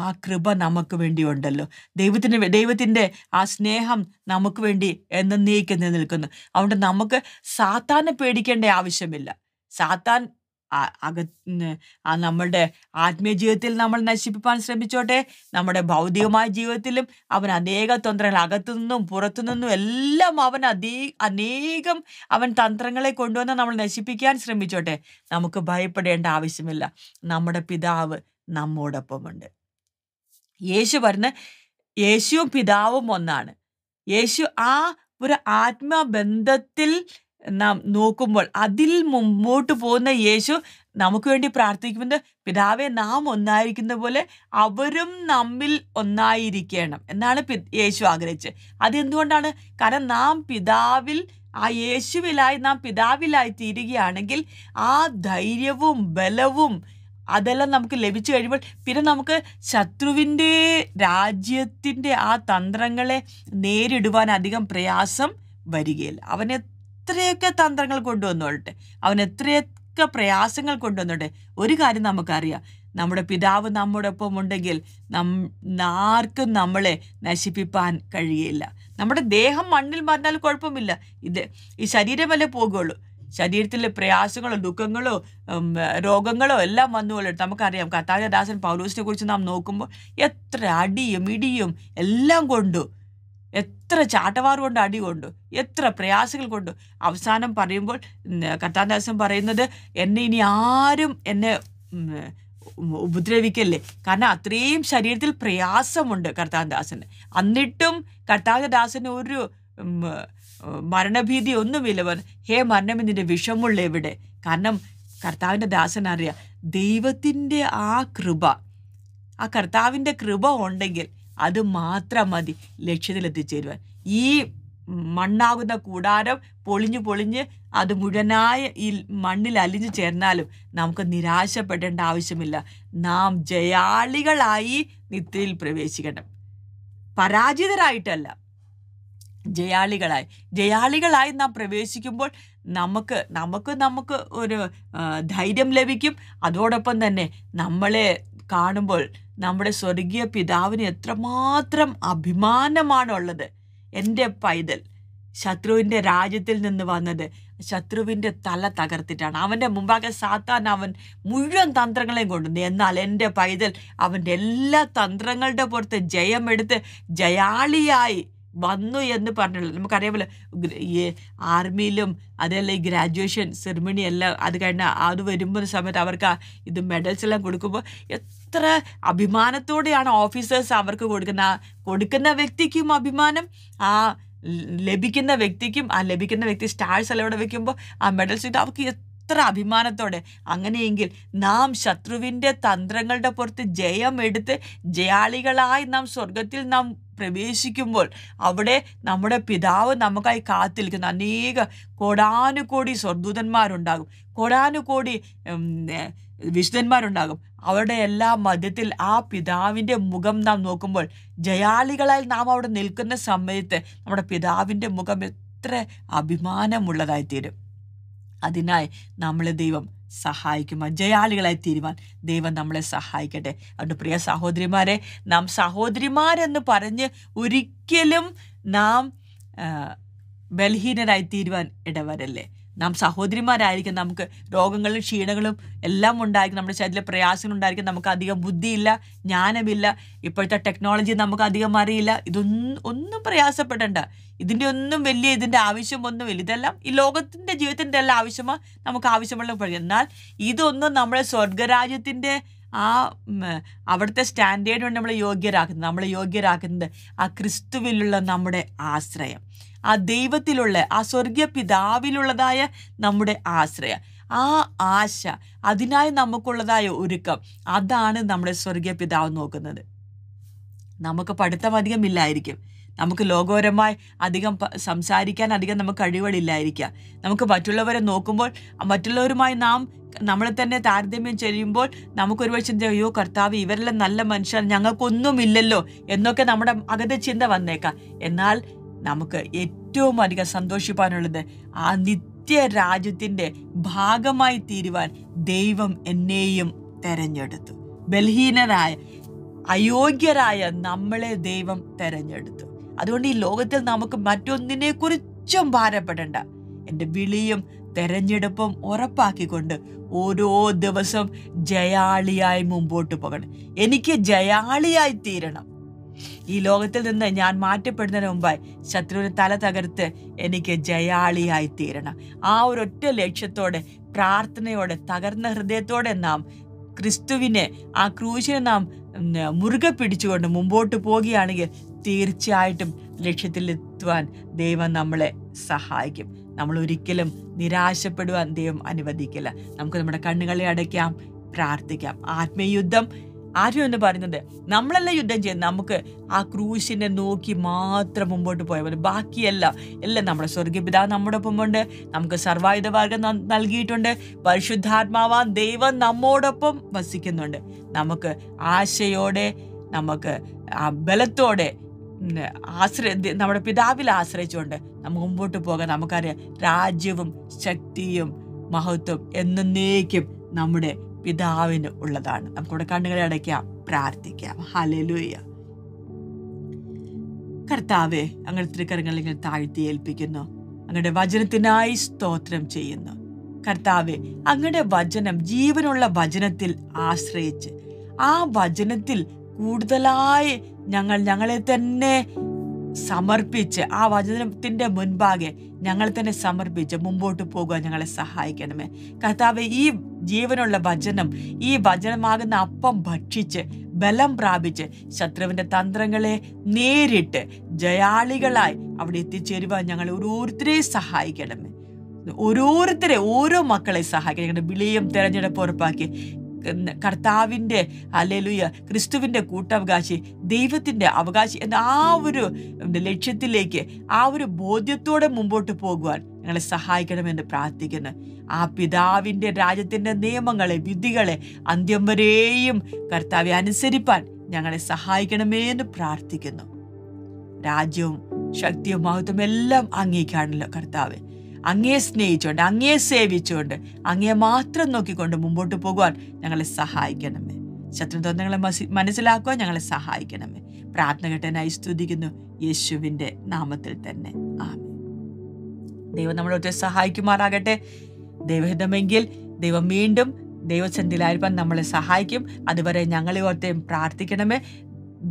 ആ കൃപ നമുക്ക് വേണ്ടി ഉണ്ടല്ലോ ദൈവത്തിന് ദൈവത്തിൻ്റെ ആ സ്നേഹം നമുക്ക് വേണ്ടി എന്നേക്ക് നിൽക്കുന്നു അതുകൊണ്ട് നമുക്ക് സാത്താനെ പേടിക്കേണ്ട ആവശ്യമില്ല സാത്താൻ അക ആ നമ്മളുടെ ആത്മീയ ജീവിതത്തിൽ നമ്മൾ നശിപ്പിക്കാൻ ശ്രമിച്ചോട്ടെ നമ്മുടെ ഭൗതികമായ ജീവിതത്തിലും അവൻ അനേക തന്ത്രങ്ങൾ അകത്തു നിന്നും പുറത്തു നിന്നും എല്ലാം അവൻ അതേ അനേകം അവൻ തന്ത്രങ്ങളെ കൊണ്ടുവന്ന് നമ്മൾ നശിപ്പിക്കാൻ ശ്രമിച്ചോട്ടെ നമുക്ക് ഭയപ്പെടേണ്ട ആവശ്യമില്ല നമ്മുടെ പിതാവ് നമ്മോടൊപ്പമുണ്ട് യേശു പറഞ്ഞ് യേശുവും പിതാവും ഒന്നാണ് യേശു ആ ഒരു ആത്മബന്ധത്തിൽ നാം നോക്കുമ്പോൾ അതിൽ മുമ്പോട്ട് പോകുന്ന യേശു നമുക്ക് വേണ്ടി പ്രാർത്ഥിക്കുന്നത് പിതാവെ നാം ഒന്നായിരിക്കുന്ന പോലെ അവരും നമ്മിൽ ഒന്നായിരിക്കണം എന്നാണ് യേശു ആഗ്രഹിച്ചത് അതെന്തുകൊണ്ടാണ് കാരണം നാം പിതാവിൽ ആ യേശുവിലായി നാം പിതാവിലായി തീരുകയാണെങ്കിൽ ആ ധൈര്യവും ബലവും അതെല്ലാം നമുക്ക് ലഭിച്ചു കഴിയുമ്പോൾ പിന്നെ നമുക്ക് ശത്രുവിൻ്റെ രാജ്യത്തിൻ്റെ ആ തന്ത്രങ്ങളെ നേരിടുവാൻ അധികം പ്രയാസം വരികയില്ല അവൻ എത്രയൊക്കെ തന്ത്രങ്ങൾ കൊണ്ടുവന്നോട്ടെ അവൻ എത്രയൊക്കെ പ്രയാസങ്ങൾ കൊണ്ടുവന്നോട്ടെ ഒരു കാര്യം നമുക്കറിയാം നമ്മുടെ പിതാവ് നമ്മുടെ ഒപ്പം ഉണ്ടെങ്കിൽ നം ആർക്കും നമ്മളെ നശിപ്പിപ്പാൻ കഴിയില്ല നമ്മുടെ ദേഹം മണ്ണിൽ മറന്നാൽ കുഴപ്പമില്ല ഇത് ഈ ശരീരമല്ലേ പോകുള്ളൂ ശരീരത്തിലെ പ്രയാസങ്ങളോ ദുഃഖങ്ങളോ രോഗങ്ങളോ എല്ലാം വന്നുപോലെ നമുക്കറിയാം കത്താരദാസൻ പൗലോസിനെ കുറിച്ച് നാം നോക്കുമ്പോൾ എത്ര അടിയും ഇടിയും എല്ലാം കൊണ്ടു എത്ര ചാട്ടവാർ കൊണ്ട് അടി കൊണ്ടു എത്ര പ്രയാസങ്ങൾ കൊണ്ടു അവസാനം പറയുമ്പോൾ കത്താരദാസൻ പറയുന്നത് എന്നെ ഇനി ആരും എന്നെ ഉപദ്രവിക്കല്ലേ കാരണം അത്രയും ശരീരത്തിൽ പ്രയാസമുണ്ട് കർത്താഗദാസന് എന്നിട്ടും കർത്താഗദാസന് ഒരു മരണഭീതി ഒന്നുമില്ലവൻ ഹേ മരണം നിന്റെ വിഷമുള്ള എവിടെ കാരണം കർത്താവിൻ്റെ ദാസൻ അറിയ ദൈവത്തിൻ്റെ ആ കൃപ ആ കർത്താവിൻ്റെ കൃപ ഉണ്ടെങ്കിൽ അത് മാത്രം മതി ലക്ഷ്യത്തിലെത്തിച്ചേരുവാൻ ഈ മണ്ണാകുന്ന കൂടാരം പൊളിഞ്ഞു പൊളിഞ്ഞ് അത് മുഴുവനായ ഈ മണ്ണിൽ അലിഞ്ഞു ചേർന്നാലും നമുക്ക് നിരാശപ്പെടേണ്ട ആവശ്യമില്ല നാം ജയാളികളായി നിത്യയിൽ പ്രവേശിക്കണം പരാജിതരായിട്ടല്ല ജയാളികളായി ജയാളികളായി നാം പ്രവേശിക്കുമ്പോൾ നമുക്ക് നമുക്ക് നമുക്ക് ഒരു ധൈര്യം ലഭിക്കും അതോടൊപ്പം തന്നെ നമ്മളെ കാണുമ്പോൾ നമ്മുടെ സ്വർഗീയ പിതാവിന് എത്രമാത്രം അഭിമാനമാണുള്ളത് എൻ്റെ പൈതൽ ശത്രുവിൻ്റെ രാജ്യത്തിൽ നിന്ന് വന്നത് ശത്രുവിൻ്റെ തല തകർത്തിട്ടാണ് അവൻ്റെ മുമ്പാകെ സാത്താൻ അവൻ മുഴുവൻ തന്ത്രങ്ങളെയും കൊണ്ടുവന്നു എന്നാൽ എൻ്റെ പൈതൽ അവൻ്റെ എല്ലാ തന്ത്രങ്ങളുടെ പുറത്ത് ജയമെടുത്ത് ജയാളിയായി വന്നു എന്ന് പറഞ്ഞുള്ളൂ നമുക്കറിയാമല്ലോ ഈ ആർമിയിലും അതല്ല ഈ ഗ്രാജുവേഷൻ സെറിമണി എല്ലാം അത് കഴിഞ്ഞ അത് വരുമ്പോൾ സമയത്ത് അവർക്ക് ഇത് മെഡൽസ് എല്ലാം കൊടുക്കുമ്പോൾ എത്ര അഭിമാനത്തോടെയാണ് ഓഫീസേഴ്സ് അവർക്ക് കൊടുക്കുന്ന കൊടുക്കുന്ന വ്യക്തിക്കും അഭിമാനം ആ ലഭിക്കുന്ന വ്യക്തിക്കും ആ ലഭിക്കുന്ന വ്യക്തി സ്റ്റാർസ് എല്ലാം ഇവിടെ വെക്കുമ്പോൾ ആ മെഡൽസ് ഇത് അവർക്ക് എത്ര അഭിമാനത്തോടെ അങ്ങനെയെങ്കിൽ നാം ശത്രുവിൻ്റെ തന്ത്രങ്ങളുടെ പുറത്ത് ജയം എടുത്ത് ജയാളികളായി നാം സ്വർഗത്തിൽ നാം പ്രവേശിക്കുമ്പോൾ അവിടെ നമ്മുടെ പിതാവ് നമുക്കായി കാത്തിരിക്കുന്ന അനേക കോടാനുകോടി സ്വർദൂതന്മാരുണ്ടാകും കോടാനുകോടി വിശുദ്ധന്മാരുണ്ടാകും അവരുടെ എല്ലാ മധ്യത്തിൽ ആ പിതാവിൻ്റെ മുഖം നാം നോക്കുമ്പോൾ ജയാളികളായി നാം അവിടെ നിൽക്കുന്ന സമയത്ത് നമ്മുടെ പിതാവിൻ്റെ മുഖം എത്ര അഭിമാനമുള്ളതായിത്തീരും അതിനായി നമ്മളെ ദൈവം സഹായിക്കുവാൻ ജയാളികളായി തീരുവാൻ ദൈവം നമ്മളെ സഹായിക്കട്ടെ അതുകൊണ്ട് പ്രിയ സഹോദരിമാരെ നാം സഹോദരിമാരെന്ന് പറഞ്ഞ് ഒരിക്കലും നാം ബലഹീനരായി തീരുവാൻ ഇടവരല്ലേ നാം സഹോദരിമാരായിരിക്കും നമുക്ക് രോഗങ്ങളും ക്ഷീണങ്ങളും എല്ലാം ഉണ്ടായിരിക്കും നമ്മുടെ ശരീരത്തിലെ പ്രയാസങ്ങൾ ഉണ്ടായിരിക്കും നമുക്ക് അധികം ബുദ്ധിയില്ല ജ്ഞാനമില്ല ഇപ്പോഴത്തെ ടെക്നോളജി നമുക്ക് അധികം അറിയില്ല ഇതൊന്നും ഒന്നും പ്രയാസപ്പെടേണ്ട ഇതിൻ്റെ ഒന്നും വലിയ ഇതിൻ്റെ വലിയ ഇതെല്ലാം ഈ ലോകത്തിൻ്റെ ജീവിതത്തിൻ്റെ എല്ലാ ആവശ്യമാണ് നമുക്ക് ആവശ്യമുള്ള എന്നാൽ ഇതൊന്നും നമ്മുടെ സ്വർഗരാജ്യത്തിൻ്റെ ആ അവിടുത്തെ സ്റ്റാൻഡേർഡ് കൊണ്ട് നമ്മൾ യോഗ്യരാക്കുന്നത് നമ്മൾ യോഗ്യരാക്കുന്നത് ആ ക്രിസ്തുവിലുള്ള നമ്മുടെ ആശ്രയം ആ ദൈവത്തിലുള്ള ആ സ്വർഗീയ പിതാവിലുള്ളതായ നമ്മുടെ ആശ്രയം ആ ആശ അതിനായി നമുക്കുള്ളതായ ഒരുക്കം അതാണ് നമ്മുടെ സ്വർഗീയ പിതാവ് നോക്കുന്നത് നമുക്ക് പഠിത്തം ഇല്ലായിരിക്കും നമുക്ക് ലോകപരമായി അധികം സംസാരിക്കാൻ അധികം നമുക്ക് കഴിവുകളില്ലായിരിക്കാം നമുക്ക് മറ്റുള്ളവരെ നോക്കുമ്പോൾ മറ്റുള്ളവരുമായി നാം നമ്മളെ തന്നെ താരതമ്യം ചെയ്യുമ്പോൾ നമുക്കൊരുപാട് ചിന്ത അയ്യോ കർത്താവ് ഇവരെല്ലാം നല്ല മനുഷ്യർ ഇല്ലല്ലോ എന്നൊക്കെ നമ്മുടെ അകത്തെ ചിന്ത വന്നേക്കാം എന്നാൽ നമുക്ക് ഏറ്റവും അധികം സന്തോഷിപ്പാനുള്ളത് ആ നിത്യ രാജ്യത്തിൻ്റെ ഭാഗമായി തീരുവാൻ ദൈവം എന്നെയും തെരഞ്ഞെടുത്തു ബലഹീനരായ അയോഗ്യരായ നമ്മളെ ദൈവം തെരഞ്ഞെടുത്തു അതുകൊണ്ട് ഈ ലോകത്തിൽ നമുക്ക് മറ്റൊന്നിനെ കുറിച്ചും ഭാരപ്പെടേണ്ട എൻ്റെ വിളിയും തെരഞ്ഞെടുപ്പും ഉറപ്പാക്കിക്കൊണ്ട് ഓരോ ദിവസം ജയാളിയായി മുമ്പോട്ട് പോകണം എനിക്ക് ജയാളിയായി തീരണം ഈ ലോകത്തിൽ നിന്ന് ഞാൻ മാറ്റപ്പെടുന്നതിന് മുമ്പായി ശത്രുവിന് തല തകർത്ത് എനിക്ക് ജയാളിയായി തീരണം ആ ഒരൊറ്റ ലക്ഷ്യത്തോടെ പ്രാർത്ഥനയോടെ തകർന്ന ഹൃദയത്തോടെ നാം ക്രിസ്തുവിനെ ആ ക്രൂശിനെ നാം മുറുകെ പിടിച്ചുകൊണ്ട് മുമ്പോട്ട് പോവുകയാണെങ്കിൽ തീർച്ചയായിട്ടും ലക്ഷ്യത്തിലെത്തുവാൻ ദൈവം നമ്മളെ സഹായിക്കും നമ്മൾ ഒരിക്കലും നിരാശപ്പെടുവാൻ ദൈവം അനുവദിക്കില്ല നമുക്ക് നമ്മുടെ കണ്ണുകളെ അടയ്ക്കാം പ്രാർത്ഥിക്കാം ആത്മീയുദ്ധം ആരും എന്ന് പറയുന്നത് നമ്മളല്ല യുദ്ധം ചെയ്ത് നമുക്ക് ആ ക്രൂശിനെ നോക്കി മാത്രം മുമ്പോട്ട് പോയാൽ മതി ബാക്കിയെല്ലാം എല്ലാം നമ്മുടെ സ്വർഗീയ നമ്മുടെ ഒപ്പമുണ്ട് നമുക്ക് സർവായുധമാർഗം നൽകിയിട്ടുണ്ട് പരിശുദ്ധാത്മാവാൻ ദൈവം നമ്മോടൊപ്പം വസിക്കുന്നുണ്ട് നമുക്ക് ആശയോടെ നമുക്ക് ആ ബലത്തോടെ ആശ്രയ നമ്മുടെ പിതാവിൽ ആശ്രയിച്ചുകൊണ്ട് നമുക്ക് മുമ്പോട്ട് പോകാൻ നമുക്കറിയാം രാജ്യവും ശക്തിയും മഹത്വം എന്നേക്കും നമ്മുടെ പിതാവിന് ഉള്ളതാണ് നമുക്കിവിടെ കണ്ണുകളെ അടയ്ക്കാം പ്രാർത്ഥിക്കാം ഹലലൂയ്യ കർത്താവെ അങ്ങനെ തൃക്കരങ്ങളിൽ ഇങ്ങനെ താഴ്ത്തി ഏൽപ്പിക്കുന്നു അങ്ങയുടെ വചനത്തിനായി സ്തോത്രം ചെയ്യുന്നു കർത്താവെ അങ്ങയുടെ വചനം ജീവനുള്ള വചനത്തിൽ ആശ്രയിച്ച് ആ വചനത്തിൽ കൂടുതലായി ഞങ്ങൾ ഞങ്ങളെ തന്നെ സമർപ്പിച്ച് ആ വചനത്തിൻ്റെ മുൻപാകെ ഞങ്ങൾ തന്നെ സമർപ്പിച്ച് മുമ്പോട്ട് പോകുക ഞങ്ങളെ സഹായിക്കണമേ കർത്താവ് ഈ ജീവനുള്ള വചനം ഈ വചനമാകുന്ന അപ്പം ഭക്ഷിച്ച് ബലം പ്രാപിച്ച് ശത്രുവിൻ്റെ തന്ത്രങ്ങളെ നേരിട്ട് ജയാളികളായി അവിടെ എത്തിച്ചേരുവാൻ ഞങ്ങളെ ഓരോരുത്തരെയും സഹായിക്കണമേ ഓരോരുത്തരെ ഓരോ മക്കളെ സഹായിക്കണം ഞങ്ങളുടെ വിളിയും തിരഞ്ഞെടുപ്പ് ഉറപ്പാക്കി കർത്താവിൻ്റെ അല്ലെലുയ ക്രിസ്തുവിൻ്റെ കൂട്ടവകാശി ദൈവത്തിൻ്റെ അവകാശി എന്ന ആ ഒരു ലക്ഷ്യത്തിലേക്ക് ആ ഒരു ബോധ്യത്തോടെ മുമ്പോട്ട് പോകുവാൻ ഞങ്ങളെ സഹായിക്കണമെന്ന് പ്രാർത്ഥിക്കുന്നു ആ പിതാവിൻ്റെ രാജ്യത്തിൻ്റെ നിയമങ്ങളെ വിധികളെ അന്ത്യം വരെയും കർത്താവെ അനുസരിപ്പാൻ ഞങ്ങളെ സഹായിക്കണമേന്ന് പ്രാർത്ഥിക്കുന്നു രാജ്യവും ശക്തിയും മഹത്വം എല്ലാം അംഗീകാണല്ലോ കർത്താവ് അങ്ങയെ സ്നേഹിച്ചുകൊണ്ട് അങ്ങയെ സേവിച്ചുകൊണ്ട് അങ്ങയെ മാത്രം നോക്കിക്കൊണ്ട് മുമ്പോട്ട് പോകുവാൻ ഞങ്ങളെ സഹായിക്കണമേ ശത്രുദ്വന്ദ്ങ്ങളെ മനസ്സിലാക്കുവാൻ ഞങ്ങളെ സഹായിക്കണമേ പ്രാർത്ഥന കേട്ടനായി സ്തുതിക്കുന്നു യേശുവിൻ്റെ നാമത്തിൽ തന്നെ ആമേ ദൈവം നമ്മളെ സഹായിക്കുമാറാകട്ടെ ദൈവഹിതമെങ്കിൽ ദൈവം വീണ്ടും ദൈവചന്തിലായിരിക്കാൻ നമ്മളെ സഹായിക്കും അതുവരെ ഞങ്ങളെ ഓർത്തേയും പ്രാർത്ഥിക്കണമേ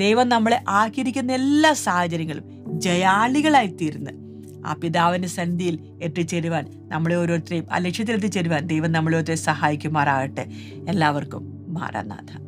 ദൈവം നമ്മളെ ആക്കിയിരിക്കുന്ന എല്ലാ സാഹചര്യങ്ങളും ജയാളികളായി തീരുന്നു ആ പിതാവിൻ്റെ സന്ധിയിൽ എത്തിച്ചേരുവാൻ നമ്മളെ ഓരോരുത്തരെയും ആ ലക്ഷ്യത്തിൽ എത്തിച്ചേരുവാൻ ദൈവം നമ്മളെ ഓരോരുത്തരെ സഹായിക്കുമാറാകട്ടെ എല്ലാവർക്കും മാറാനാഥ